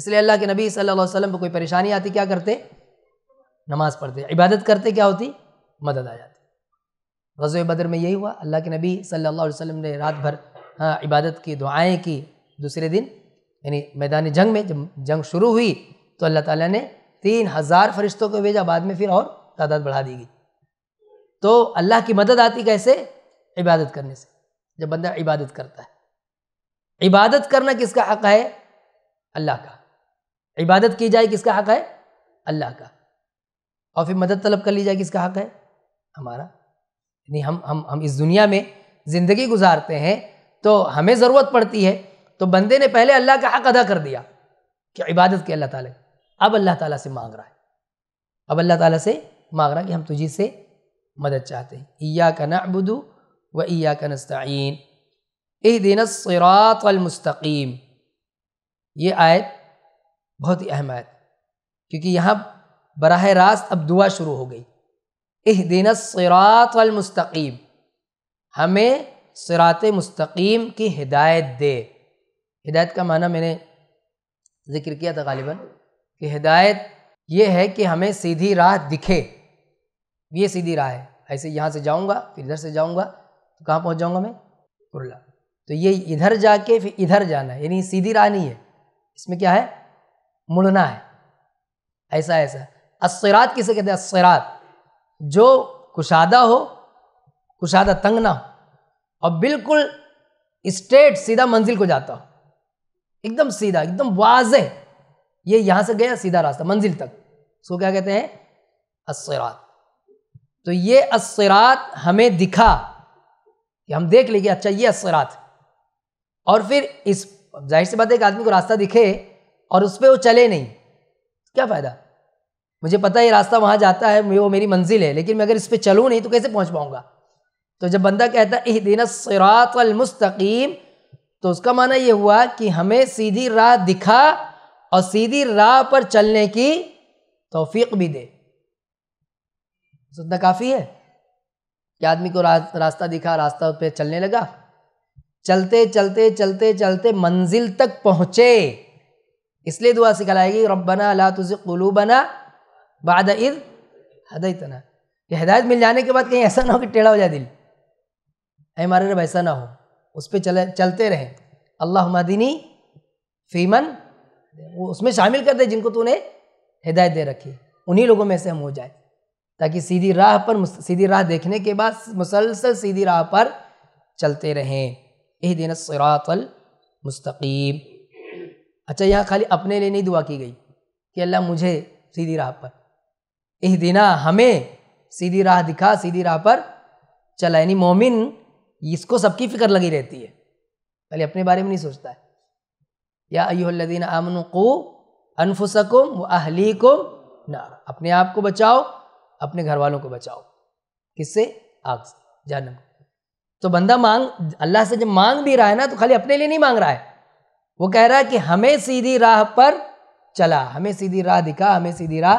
इसलिए अल्लाह के नबी सल्लल्लाहु अलैहि वसल्लम को कोई परेशानी आती क्या करते नमाज़ पढ़ते इबादत करते क्या होती मदद आ जाती रज़ बदर में यही हुआ अल्लाह के नबी सल्लल्लाहु अलैहि वसल्लम ने रात भर हाँ इबादत की दुआएँ की दूसरे दिन यानी मैदान जंग में जब जंग शुरू हुई तो अल्लाह ताला ने तीन हज़ार फरिश्तों को भेजा बाद में फिर और तादाद बढ़ा दी गई तो अल्लाह की मदद आती कैसे इबादत करने से जब बंदा इबादत करता है इबादत करना किसका हक है अल्लाह का इबादत की जाए किसका हक है अल्लाह का और फिर मदद तलब कर ली जाए किसका हक है हमारा यानी हम हम हम इस दुनिया में ज़िंदगी गुजारते हैं तो हमें ज़रूरत पड़ती है तो बंदे ने पहले अल्लाह का हक अदा कर दिया कि इबादत की अल्लाह ताला अब अल्लाह ताला से मांग रहा है अब अल्लाह ताला से मांग रहा है कि हम तुझी से मदद चाहते हैं ईया का नबुदू व ईया का नस्तीन ए दिन वालमस्तकीम ये आयत बहुत ही अहम आयत क्योंकि यहाँ बरह रास्त अब दुआ शुरू हो गई एह दिन वालमस्तकीम हमें सरात मुस्तकीम की हिदायत दे हिदायत का माना मैंने ज़िक्र किया था गालिबा कि हिदायत ये है कि हमें सीधी राह दिखे ये सीधी राह है ऐसे यहाँ से जाऊँगा फिर इधर से जाऊँगा तो कहाँ पहुँच जाऊँगा मैं कुरला तो ये इधर जाके फिर इधर जाना है यानी सीधी राह नहीं है इसमें क्या है मुड़ना है ऐसा ऐसा असरात किसे कहते हैं असरात जो कुशादा हो कुशादा तंग ना हो और बिल्कुल स्ट्रेट सीधा मंजिल को जाता हो एकदम सीधा एकदम वाज ये यहां से गया सीधा रास्ता मंजिल तक सो क्या कहते हैं असरात तो ये असरात हमें दिखा कि हम देख लेंगे अच्छा ये असरात और फिर इस जाहिर सी बात है एक आदमी को रास्ता दिखे और उस पर वो चले नहीं क्या फ़ायदा मुझे पता है ये रास्ता वहां जाता है वो मेरी मंजिल है लेकिन मैं अगर इस पर चलूँ नहीं तो कैसे पहुंच पाऊंगा तो जब बंदा कहता है दिन सरात मुस्तकीम तो उसका माना ये हुआ कि हमें सीधी राह दिखा और सीधी राह पर चलने की तोफीक भी दे सुनना काफ़ी है कि आदमी को रा, रास्ता दिखा रास्ता पे चलने लगा चलते चलते चलते चलते मंजिल तक पहुँचे इसलिए दुआ सिखलाएगी रब्बना अला तुझे कुलू बना बाद इद हदयतना कि हिदायत मिल जाने के बाद कहीं ऐसा ना हो कि टेढ़ा हो जाए दिल अरे मारे रब ऐसा ना हो उस पर चले चलते रहें अल्लाह मदीनी फीमन वो उसमें शामिल कर दे जिनको तूने हिदायत दे रखी उन्हीं लोगों में से हम हो जाए ताकि सीधी राह पर सीधी राह देखने के बाद मुसलसल सीधी राह पर चलते रहें यही दिन सरातल मुस्तकीम अच्छा यहाँ खाली अपने लिए नहीं दुआ की गई कि अल्लाह मुझे सीधी राह पर यही दिना हमें सीधी राह दिखा सीधी राह पर चला यानी मोमिन इसको सबकी फ़िक्र लगी रहती है खाली अपने बारे में नहीं सोचता है या अयोल्लिन आमन को अनफुसकुम व अहलीकुम ना अपने आप को बचाओ अपने घर वालों को बचाओ किससे आग से जानम तो बंदा मांग अल्लाह से जब मांग भी रहा है ना तो खाली अपने लिए नहीं मांग रहा है वो कह रहा है कि हमें सीधी राह पर चला हमें सीधी राह दिखा हमें सीधी राह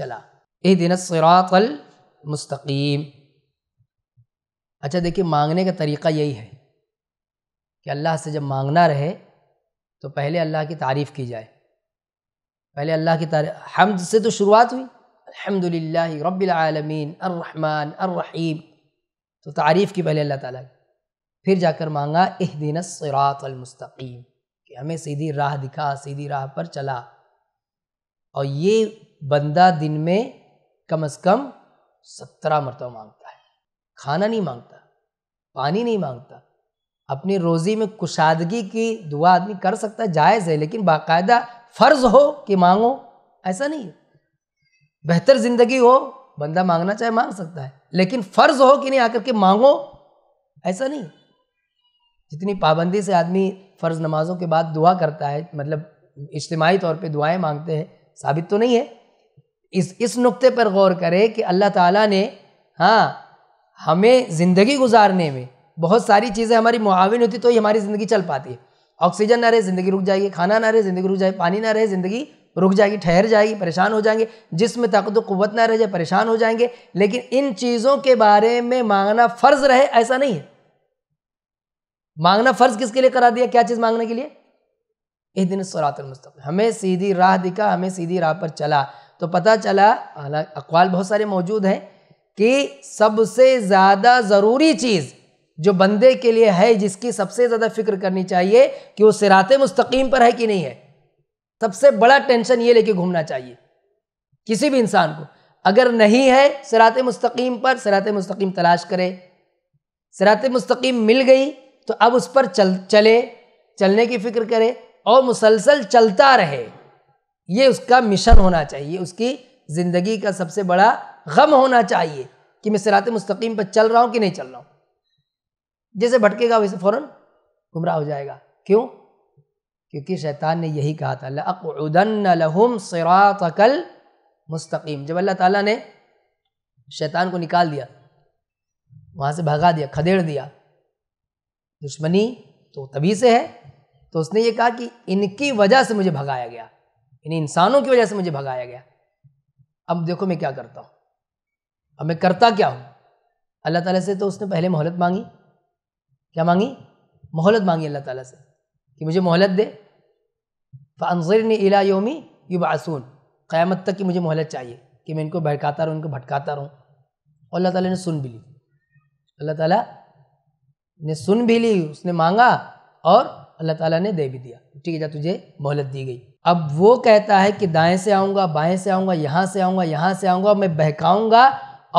चला ए दिन सरातल मुस्तकीम अच्छा देखिए मांगने का तरीका यही है कि अल्लाह से जब मांगना रहे तो पहले अल्लाह की तारीफ़ की जाए पहले अल्लाह की तारीफ हमद से तो शुरुआत हुई अलहमदिल्ला रबालमीन अर्रहमान अर्रहीम तो तारीफ़ की पहले अल्लाह ताला की फिर जाकर मांगा एह दिन सरातमस्तकीम कि हमें सीधी राह दिखा सीधी राह पर चला और ये बंदा दिन में कम अज़ कम सत्रह मरतब मांगता है खाना नहीं मांगता पानी नहीं मांगता अपनी रोज़ी में कुशादगी की दुआ आदमी कर सकता है जायज़ है लेकिन बाकायदा फ़र्ज़ हो कि मांगो ऐसा नहीं है बेहतर ज़िंदगी हो बंदा मांगना चाहे मांग सकता है लेकिन फ़र्ज़ हो कि नहीं आकर के मांगो ऐसा नहीं जितनी पाबंदी से आदमी फ़र्ज़ नमाज़ों के बाद दुआ करता है मतलब इज्तमाही तौर पर दुआएँ मांगते हैं साबित तो नहीं है इस इस नुक्ते पर गौर करें कि अल्लाह ताला ने हाँ हमें ज़िंदगी गुजारने में बहुत सारी चीज़ें हमारी मुआविन होती तो ही हमारी ज़िंदगी चल पाती है ऑक्सीजन ना रहे ज़िंदगी रुक जाएगी खाना ना रहे ज़िंदगी रुक जाएगी पानी ना रहे ज़िंदगी रुक जाएगी ठहर जाएगी परेशान हो जाएंगे जिसमें ताकत कुत ना रह जाए परेशान हो जाएंगे लेकिन इन चीज़ों के बारे में मांगना फ़र्ज़ रहे ऐसा नहीं है मांगना फ़र्ज़ किसके लिए करा दिया क्या चीज़ मांगने के लिए एक दिन सरातमस्तक हमें सीधी राह दिखा हमें सीधी राह पर चला तो पता चला अकवाल बहुत सारे मौजूद हैं कि सबसे ज़्यादा ज़रूरी चीज़ जो बंदे के लिए है जिसकी सबसे ज़्यादा फिक्र करनी चाहिए कि वो सिरात मुस्तकीम पर है कि नहीं है सबसे बड़ा टेंशन ये लेके घूमना चाहिए किसी भी इंसान को अगर नहीं है सिरात मुस्तकीम पर सिरात मुस्तकीम तलाश करे सिरात मुस्तकीम मिल गई तो अब उस पर चल चले चलने की फ़िक्र करे और मुसलसल चलता रहे ये उसका मिशन होना चाहिए उसकी ज़िंदगी का सबसे बड़ा गम होना चाहिए कि मैं सिरात मुस्तकीम पर चल रहा हूँ कि नहीं चल रहा हूँ जैसे भटकेगा वैसे फ़ौरन गुमराह हो जाएगा क्यों क्योंकि शैतान ने यही कहा था लदन लहुम अकल मुस्तकीम जब अल्लाह ताला ने शैतान को निकाल दिया वहाँ से भगा दिया खदेड़ दिया दुश्मनी तो तभी से है तो उसने ये कहा कि इनकी वजह से मुझे भगाया गया इन इंसानों की वजह से मुझे भगाया गया अब देखो मैं क्या करता हूँ अब मैं करता क्या हूँ अल्लाह ताला से तो उसने पहले मोहलत मांगी क्या मांगी मोहलत मांगी अल्लाह ताला से कि मुझे मोहलत दे फ़ानजर ने इला योमी बसून क़्यामत तक कि मुझे मोहलत चाहिए कि मैं इनको भड़काता रहूँ इनको भटकाता रहूँ और अल्लाह ताला ने सुन भी ली अल्लाह ताला ने सुन भी ली उसने मांगा और अल्लाह ताला ने दे भी दिया ठीक है जा तुझे मोहलत दी गई अब वो कहता है कि दाएँ से आऊँगा बाएं से आऊँगा यहाँ से आऊँगा यहाँ से आऊँगा मैं बहकाऊँगा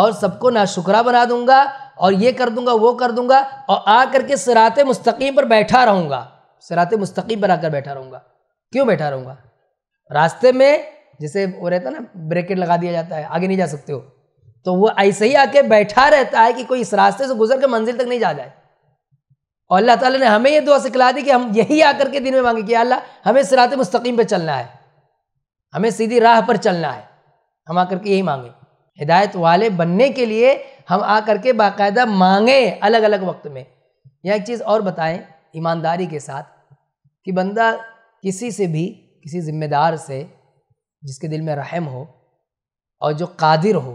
और सबको नाशुकरा बना दूँगा और ये कर दूंगा वो कर दूंगा और आ करके सिरात मुस्तकीम पर बैठा रहूंगा सिरात मुस्तकीम पर आकर बैठा रहूंगा क्यों बैठा रहूंगा रास्ते में जैसे वो रहता है ना ब्रेकेट लगा दिया जाता है आगे नहीं जा सकते हो तो वो ऐसे ही आके बैठा रहता है कि कोई इस रास्ते से गुजर के मंजिल तक नहीं जा जाए और अल्लाह ताला ने हमें ये दुआ सिखला दी कि हम यही आकर के दिन में मांगे कि अल्लाह हमें सिरात मुस्तकीम पर चलना है हमें सीधी राह पर चलना है हम आकर के यही मांगे हिदायत वाले बनने के लिए हम आ करके बाकायदा मांगें अलग अलग वक्त में यह एक चीज़ और बताएं ईमानदारी के साथ कि बंदा किसी से भी किसी ज़िम्मेदार से जिसके दिल में रहम हो और जो कादिर हो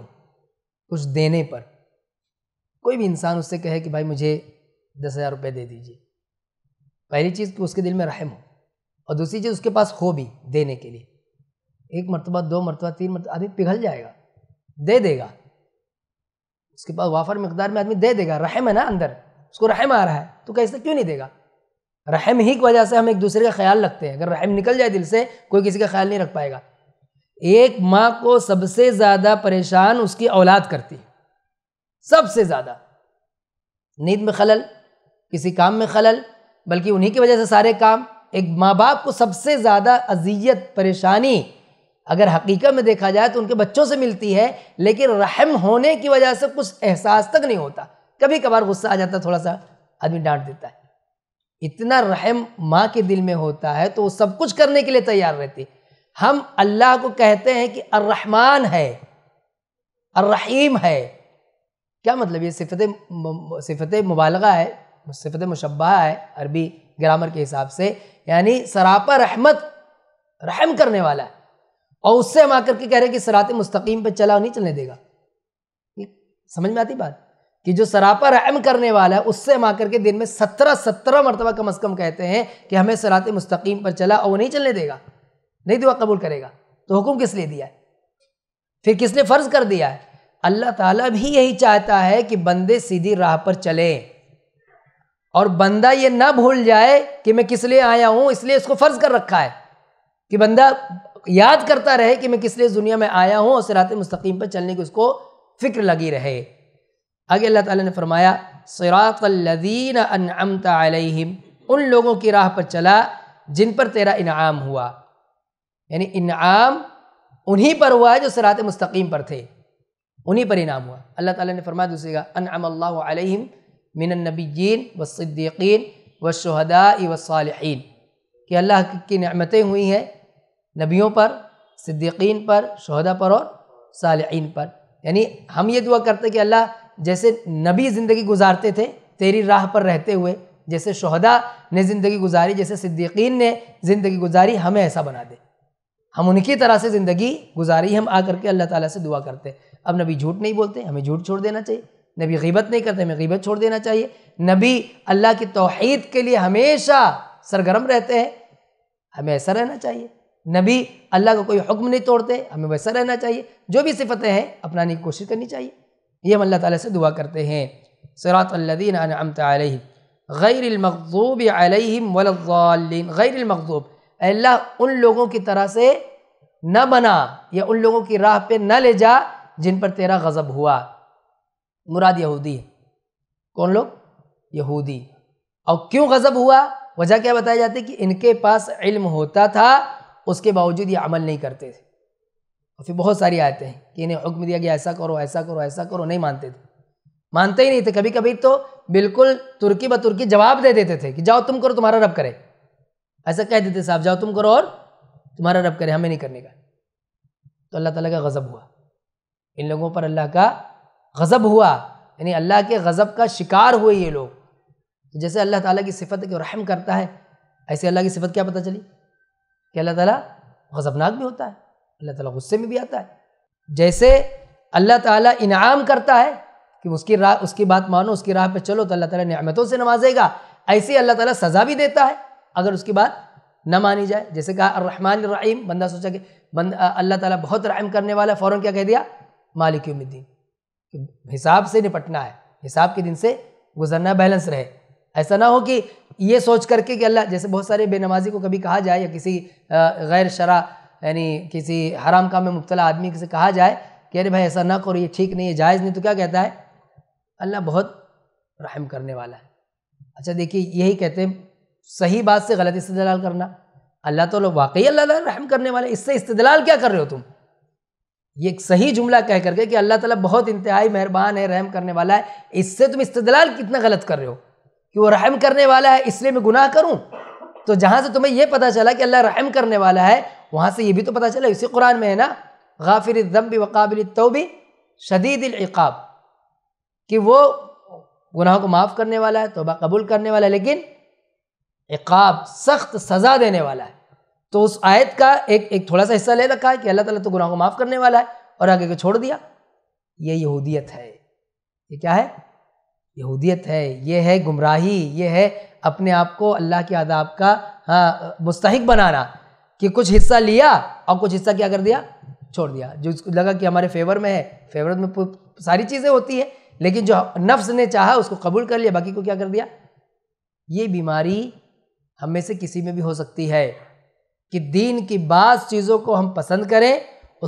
कुछ देने पर कोई भी इंसान उससे कहे कि भाई मुझे दस हज़ार रुपये दे दीजिए पहली चीज़ कि उसके दिल में रहम हो और दूसरी चीज़ उसके पास हो भी देने के लिए एक मरतबा दो मरतबा तीन मरतबा आदमी पिघल जाएगा दे देगा उसके पास वाफर मकदार में आदमी दे देगा रहम है ना अंदर उसको रहम आ रहा है तो कैसे क्यों नहीं देगा रहम ही की वजह से हम एक दूसरे का ख्याल रखते हैं अगर रहम निकल जाए दिल से कोई किसी का ख्याल नहीं रख पाएगा एक माँ को सबसे ज़्यादा परेशान उसकी औलाद करती है सबसे ज़्यादा नींद में खलल किसी काम में खलल बल्कि उन्हीं की वजह से सारे काम एक माँ बाप को सबसे ज़्यादा अजियत परेशानी अगर हकीकत में देखा जाए तो उनके बच्चों से मिलती है लेकिन रहम होने की वजह से कुछ एहसास तक नहीं होता कभी कभार गुस्सा आ जाता थोड़ा सा आदमी डांट देता है इतना रहम माँ के दिल में होता है तो वो सब कुछ करने के लिए तैयार रहती हम अल्लाह को कहते हैं कि अर्रहमान है अर्रहीम है क्या मतलब ये सिफत सिफत मुबालगा है सिफत मुशबा है अरबी ग्रामर के हिसाब से यानी सरापा रहमत रहम करने वाला है और उससे हम आकर के कह रहे हैं कि सरात मुस्तकीम पर चला नहीं चलने देगा समझ में आती बात कि जो सरापा रहम करने वाला है उससे हम आकर के दिन में सत्रह सत्रह मरतबा कम अज़ कम कहते हैं कि हमें सरात मुस्तकीम पर चला और वो नहीं चलने देगा नहीं दुआ कबूल करेगा तो हुक्म किस लिए दिया है फिर किसने फ़र्ज़ कर दिया है अल्लाह ताला भी यही चाहता है कि बंदे सीधी राह पर चले और बंदा ये ना भूल जाए कि मैं किस लिए आया हूँ इसलिए इसको फ़र्ज़ कर रखा है कि बंदा याद करता रहे कि मैं किस लिए दुनिया में आया हूँ और सिरात मुस्तकीम पर चलने की उसको फ़िक्र लगी रहे आगे अल्लाह ताला ने फरमाया सिरातलदीन अनअमतम उन लोगों की राह पर चला जिन पर तेरा इनाम हुआ यानी इनाम उन्हीं पर हुआ है जो सिरात मुस्तकीम पर थे उन्हीं पर इनाम हुआ अल्लाह ताला ने फरमाया दूसरे का अनअमल्लाम व शुहदा वशहदा वसालहीन कि अल्लाह की नमतें हुई हैं नबियों पर सिद्दीकीन पर शहदा पर और सालहीन पर यानी हम ये दुआ करते कि अल्लाह जैसे नबी ज़िंदगी गुजारते थे तेरी राह पर रहते हुए जैसे शहदा ने ज़िंदगी गुजारी जैसे सिद्दीकीन ने ज़िंदगी गुजारी हमें ऐसा बना दे हम उनकी तरह से ज़िंदगी गुजारी हम आ करके अल्लाह ताला से दुआ करते अब नबी झूठ नहीं बोलते हमें झूठ छोड़ देना चाहिए नबी गिबत नहीं करते हमें गिबत छोड़ देना चाहिए नबी अल्लाह की तोहद के लिए हमेशा सरगर्म रहते हैं हमें ऐसा रहना चाहिए नबी अल्लाह का को कोई हुक्म नहीं तोड़ते हमें वैसा रहना चाहिए जो भी सिफतें हैं अपनाने की कोशिश करनी चाहिए ये हम अल्लाह ताला से दुआ करते हैं सरातल्लिन आलही गैरमकूब अलहम गैरमकूब अल्लाह उन लोगों की तरह से न बना या उन लोगों की राह पर न ले जा जिन पर तेरा गज़ब हुआ मुराद यहूदी कौन लोग यहूदी और क्यों गज़ब हुआ वजह क्या बताई जाती कि इनके पास इल्म होता था उसके बावजूद ये अमल नहीं करते थे और फिर बहुत सारी आयतें हैं कि इन्हें हुक्म दिया गया ऐसा करो ऐसा करो ऐसा करो नहीं मानते थे मानते ही नहीं थे कभी कभी तो बिल्कुल तुर्की ब तुर्की जवाब दे देते थे कि जाओ तुम करो तुम्हारा रब करे ऐसा कह देते साहब जाओ तुम करो और तुम्हारा रब करे हमें नहीं करने का तो अल्लाह ताला का गज़ब हुआ इन लोगों पर अल्लाह का गज़ब हुआ यानी अल्लाह के गज़ब का शिकार हुए ये लोग तो जैसे अल्लाह ताला की सिफत के रहम करता है ऐसे अल्लाह की सिफत क्या पता चली कि अल्लाह ताला गज़बनाक भी होता है अल्लाह ताला गुस्से में भी आता है जैसे अल्लाह ताला इनाम करता है कि उसकी राह उसकी बात मानो उसकी राह पे चलो तो अल्लाह ताला नियामतों से नवाजेगा ऐसे ही अल्लाह ताला सज़ा भी देता है अगर उसकी बात न मानी जाए जैसे कहा रहमान रहीम बंदा सोचा कि बंद अल्लाह ताला बहुत रहम करने वाला है फ़ौरन क्या कह दिया मालिक उम्मीदी हिसाब से निपटना है हिसाब के दिन से गुजरना बैलेंस रहे ऐसा ना हो कि ये सोच करके कि अल्लाह जैसे बहुत सारे बेनमाजी को कभी कहा जाए या किसी गैर शरा यानी किसी हराम काम में मुबतला आदमी से कहा जाए कि अरे भाई ऐसा ना करो ये ठीक नहीं है जायज़ नहीं तो क्या कहता है अल्लाह बहुत रहम करने वाला है अच्छा देखिए यही कहते हैं सही बात से गलत इस्तलाल करना अल्लाह तो लोग वाकई अल्लाह रहम करने वाले इससे इस्तलाल क्या कर रहे हो तुम ये एक सही जुमला कह करके कि अल्लाह ताला बहुत इंतहाई मेहरबान है रहम करने वाला है इससे तुम इस्तलाल कितना गलत कर रहे हो कि वो रहम करने वाला है इसलिए मैं गुनाह करूं तो जहाँ से तुम्हें यह पता चला कि अल्लाह रहम करने वाला है वहाँ से ये भी तो पता चला इसी कुरान में है ना गाफिर ज़म्बी वकाबिल तोबी शदीद इक़ाब कि वो गुनाहों को माफ़ करने वाला है तोबा कबूल करने वाला है लेकिन इक़ाब सख्त सज़ा देने वाला है तो उस आयत का एक एक थोड़ा सा हिस्सा ले रखा है कि अल्लाह ताला तो गुनाह को माफ़ करने वाला है और आगे को छोड़ दिया ये यहूदियत है ये क्या है यहूदियत है ये है गुमराही ये है अपने आप को अल्लाह के आदाब का हाँ मुस्तक बनाना कि कुछ हिस्सा लिया और कुछ हिस्सा क्या कर दिया छोड़ दिया जो इसको लगा कि हमारे फेवर में है फेवर में सारी चीज़ें होती हैं लेकिन जो नफ्स ने चाहा उसको कबूल कर लिया बाकी को क्या कर दिया ये बीमारी हम में से किसी में भी हो सकती है कि दीन की बास चीज़ों को हम पसंद करें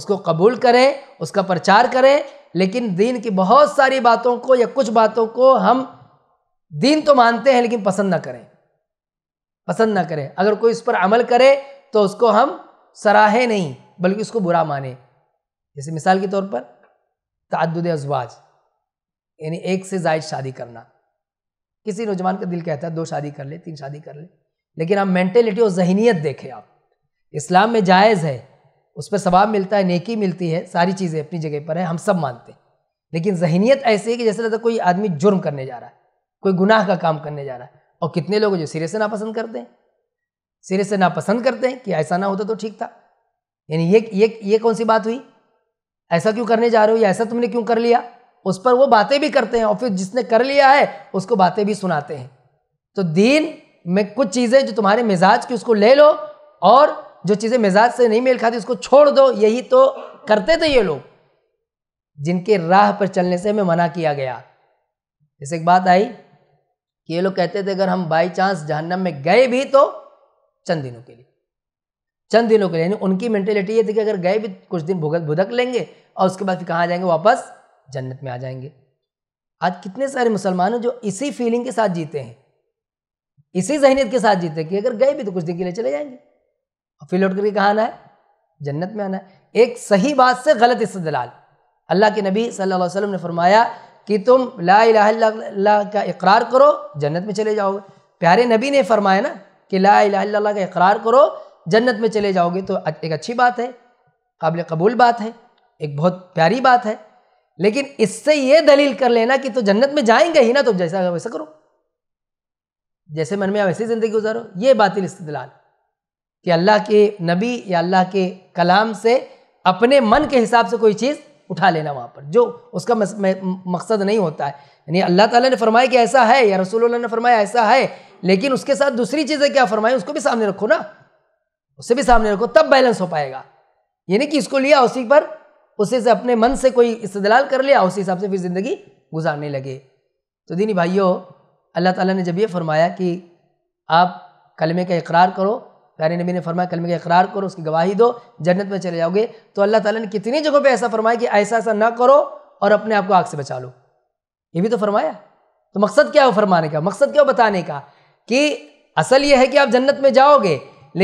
उसको कबूल करें उसका प्रचार करें लेकिन दीन की बहुत सारी बातों को या कुछ बातों को हम दीन तो मानते हैं लेकिन पसंद ना करें पसंद ना करें अगर कोई इस पर अमल करे तो उसको हम सराहे नहीं बल्कि उसको बुरा माने जैसे मिसाल के तौर पर तद्द अजवाज यानी एक से जायद शादी करना किसी नौजवान का दिल कहता है दो शादी कर ले तीन शादी कर ले लेकिन आप मैंटेलिटी और जहनीत देखें आप इस्लाम में जायज़ है उस पर सवाब मिलता है नेकी मिलती है सारी चीज़ें अपनी जगह पर हैं हम सब मानते हैं लेकिन जहनीत ऐसी है कि जैसे लगता कोई आदमी जुर्म करने जा रहा है कोई गुनाह का काम करने जा रहा है और कितने लोग जो सिरे से नापसंद करते हैं सिरे से नापसंद करते हैं कि ऐसा ना होता तो ठीक था यानी ये ये ये कौन सी बात हुई ऐसा क्यों करने जा रहे हो या ऐसा तुमने क्यों कर लिया उस पर वो बातें भी करते हैं और फिर जिसने कर लिया है उसको बातें भी सुनाते हैं तो दीन में कुछ चीज़ें जो तुम्हारे मिजाज की उसको ले लो और जो चीज़ें मिजाज से नहीं मेल खाती उसको छोड़ दो यही तो करते थे ये लोग जिनके राह पर चलने से हमें मना किया गया जैसे एक बात आई कि ये लोग कहते थे अगर हम बाई चांस जहन्नम में गए भी तो चंद दिनों के लिए चंद दिनों के लिए यानी उनकी मेंटेलिटी ये थी कि अगर गए भी कुछ दिन भुगत भुदक लेंगे और उसके बाद फिर कहाँ जाएंगे वापस जन्नत में आ जाएंगे आज कितने सारे मुसलमान हैं जो इसी फीलिंग के साथ जीते हैं इसी जहनीत के साथ जीते कि अगर गए भी तो कुछ दिन के लिए चले जाएंगे और फिर लौट करके कहाँ आना है जन्नत में आना है एक सही बात से गलत इस्तलाल अल्लाह के नबी सल्लल्लाहु अलैहि वसल्लम ने फरमाया कि तुम ला का इकरार करो जन्नत में चले जाओगे प्यारे नबी ने फरमाया ना कि ला इलाह का इकरार करो जन्नत में चले जाओगे तो एक अच्छी बात है काबिल कबूल बात है एक बहुत प्यारी बात है लेकिन इससे ये दलील कर लेना कि तो जन्नत में जाएंगे ही ना तो जैसा वैसा करो जैसे मन में आप वैसी ज़िंदगी गुजारो ये बातिल इस्तलाल कि अल्लाह के नबी या अल्लाह के कलाम से अपने मन के हिसाब से कोई चीज़ उठा लेना वहाँ पर जो उसका मकसद नहीं होता है यानी अल्लाह ताला ने फरमाया कि ऐसा है या रसूल ने फरमाया ऐसा है लेकिन उसके साथ दूसरी चीज़ें क्या फरमाई उसको भी सामने रखो ना उसे भी सामने रखो तब बैलेंस हो पाएगा यानी कि इसको लिया उसी पर उसी से अपने मन से कोई इस्तलाल कर लिया उसी हिसाब से फिर ज़िंदगी गुजारने लगे तो दीनी भाइयों अल्लाह ताला ने जब यह फरमाया कि आप कलमे का इकरार करो प्यारे नबी ने फरमाया कलमे का इकरार करो उसकी गवाही दो जन्नत में चले जाओगे तो अल्लाह ताला ने कितनी जगहों पे ऐसा फरमाया कि ऐसा ऐसा ना करो और अपने आप को आग से बचा लो ये भी तो फरमाया तो मकसद क्या हो फरमाने का मकसद क्या हो बताने का कि असल ये है कि आप जन्नत में जाओगे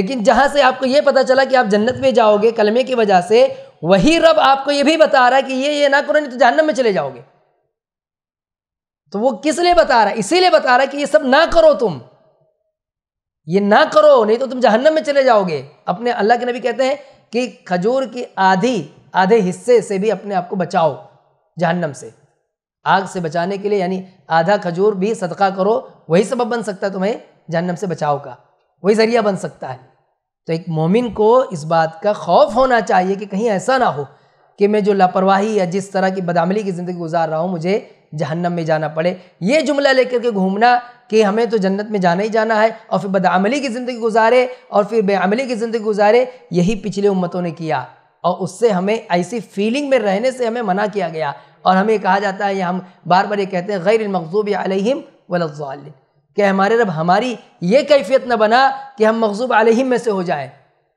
लेकिन जहाँ से आपको ये पता चला कि आप जन्नत में जाओगे कलमे की वजह से वही रब आपको ये भी बता रहा है कि ये ये ना करो नहीं तो जहन्नम में चले जाओगे तो वो किस लिए बता रहा है इसीलिए बता रहा है कि ये सब ना करो तुम ये ना करो नहीं तो तुम जहन्नम में चले जाओगे अपने अल्लाह के नबी कहते हैं कि खजूर की आधी आधे हिस्से से भी अपने आप को बचाओ जहन्नम से आग से बचाने के लिए यानी आधा खजूर भी सदका करो वही सबब बन सकता है तुम्हें जहन्नम से बचाओ का वही जरिया बन सकता है तो एक मोमिन को इस बात का खौफ होना चाहिए कि कहीं ऐसा ना हो कि मैं जो लापरवाही या जिस तरह की बदामली की ज़िंदगी गुजार रहा हूँ मुझे जहन्नम में जाना पड़े ये जुमला लेकर के घूमना कि हमें तो जन्नत में जाना ही जाना है और फिर बदअमली की ज़िंदगी गुजारे और फिर बेअमली की ज़िंदगी गुजारे यही पिछले उम्मतों ने किया और उससे हमें ऐसी फीलिंग में रहने से हमें मना किया गया और हमें कहा जाता है ये हम बार बार ये कहते हैं गैर आलिम अलहिम वलजाल कि हमारे रब हमारी ये कैफियत न बना कि हम मकजूब आलिम में से हो जाए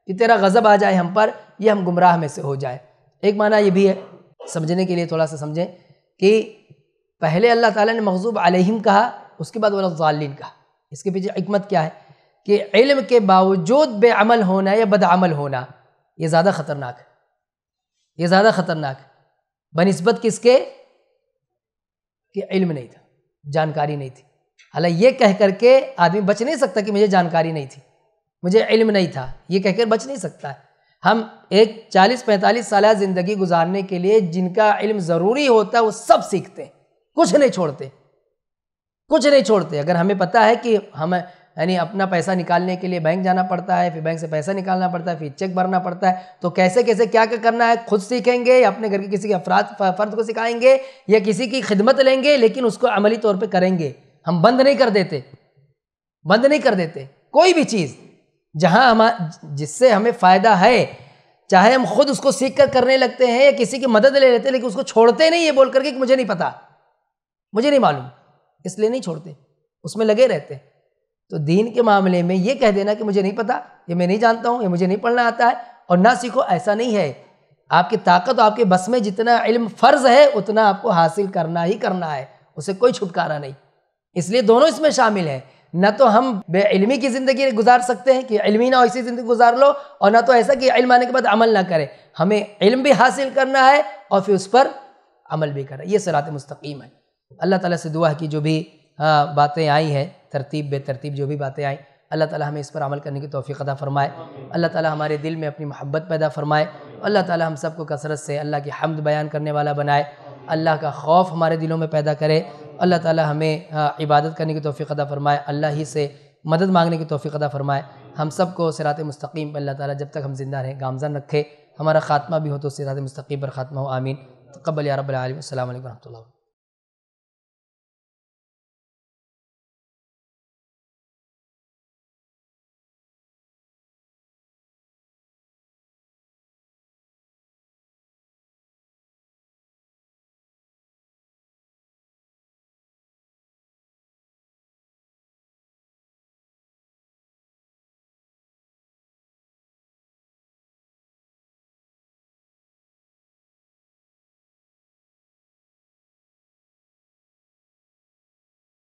कि तेरा गज़ब आ जाए हम पर यह हम गुमराह में से हो जाए एक माना ये भी है समझने के लिए थोड़ा सा समझें कि पहले अल्लाह ताला ने मकजूब आलिम कहा उसके बाद वाला ज़ालिन का इसके पीछे हमत क्या है कि इल्म के बावजूद बेअमल होना या बदअमल होना ये ज़्यादा ख़तरनाक है ये ज़्यादा ख़तरनाक है बनस्बत किसके कि इल्म नहीं था जानकारी नहीं थी हालांकि ये कह करके आदमी बच नहीं सकता कि मुझे जानकारी नहीं थी मुझे इल्म नहीं था ये कहकर बच नहीं सकता है हम एक 40-45 साल ज़िंदगी गुजारने के लिए जिनका इल्म ज़रूरी होता है वो सब सीखते हैं कुछ नहीं छोड़ते कुछ नहीं छोड़ते अगर हमें पता है कि हम यानी अपना पैसा निकालने के लिए बैंक जाना पड़ता है फिर बैंक से पैसा निकालना पड़ता है फिर चेक भरना पड़ता है तो कैसे कैसे क्या क्या करना है खुद सीखेंगे या अपने घर के किसी के अफराद फ़र्द को सिखाएंगे या किसी की खिदमत लेंगे लेकिन उसको अमली तौर पर करेंगे हम बंद नहीं कर देते बंद नहीं कर देते कोई भी चीज़ जहाँ हम जिससे हमें फ़ायदा है चाहे हम खुद उसको सीख कर करने लगते हैं या किसी की मदद ले लेते हैं लेकिन उसको छोड़ते नहीं ये बोल करके कि मुझे नहीं पता मुझे नहीं मालूम इसलिए नहीं छोड़ते उसमें लगे रहते हैं तो दीन के मामले में ये कह देना कि मुझे नहीं पता ये मैं नहीं जानता हूँ ये मुझे नहीं पढ़ना आता है और ना सीखो ऐसा नहीं है आपकी ताकत और आपके बस में जितना इल्म फ़र्ज है उतना आपको हासिल करना ही करना है उसे कोई छुटकारा नहीं इसलिए दोनों इसमें शामिल हैं ना तो हम बेइलमी की ज़िंदगी गुजार सकते हैं कि इलमी ना ऐसी ज़िंदगी गुजार लो और ना तो ऐसा कि इल्म आने के बाद अमल ना करें हमें इल्म भी हासिल करना है और फिर उस पर अमल भी करें यह सरात मुस्तकीम है अल्लाह ताला से दुआ है कि जो भी हाँ, बातें आई हैं तरतीब बेतरतीब जो भी बातें आई अल्लाह ताला हमें इस पर अमल करने की तोफ़ी अदा फ़रमाए अल्लाह ताला हमारे दिल में अपनी मोहब्बत पैदा फ़रमाए अल्लाह ताला हम सबको कसरत से अल्लाह की हमद बयान करने वाला बनाए अल्लाह का खौफ हमारे दिलों में पैदा करे अल्लाह ताला हमें हाँ, इबादत करने की तोफ़ी अदा फ़रमाए अल्लाह ही से मदद मांगने की तोफ़ी अदा फ़रमाए हम सबको सिरात मुस्तकीम पर अल्लाह ताला जब तक हम ज़िंदा रहें गामजन रखे हमारा ख़ात्मा भी हो तो सिरात मुस्तकीम पर ख़ात्मा हो आमीन तकबल या रबालम वरहमल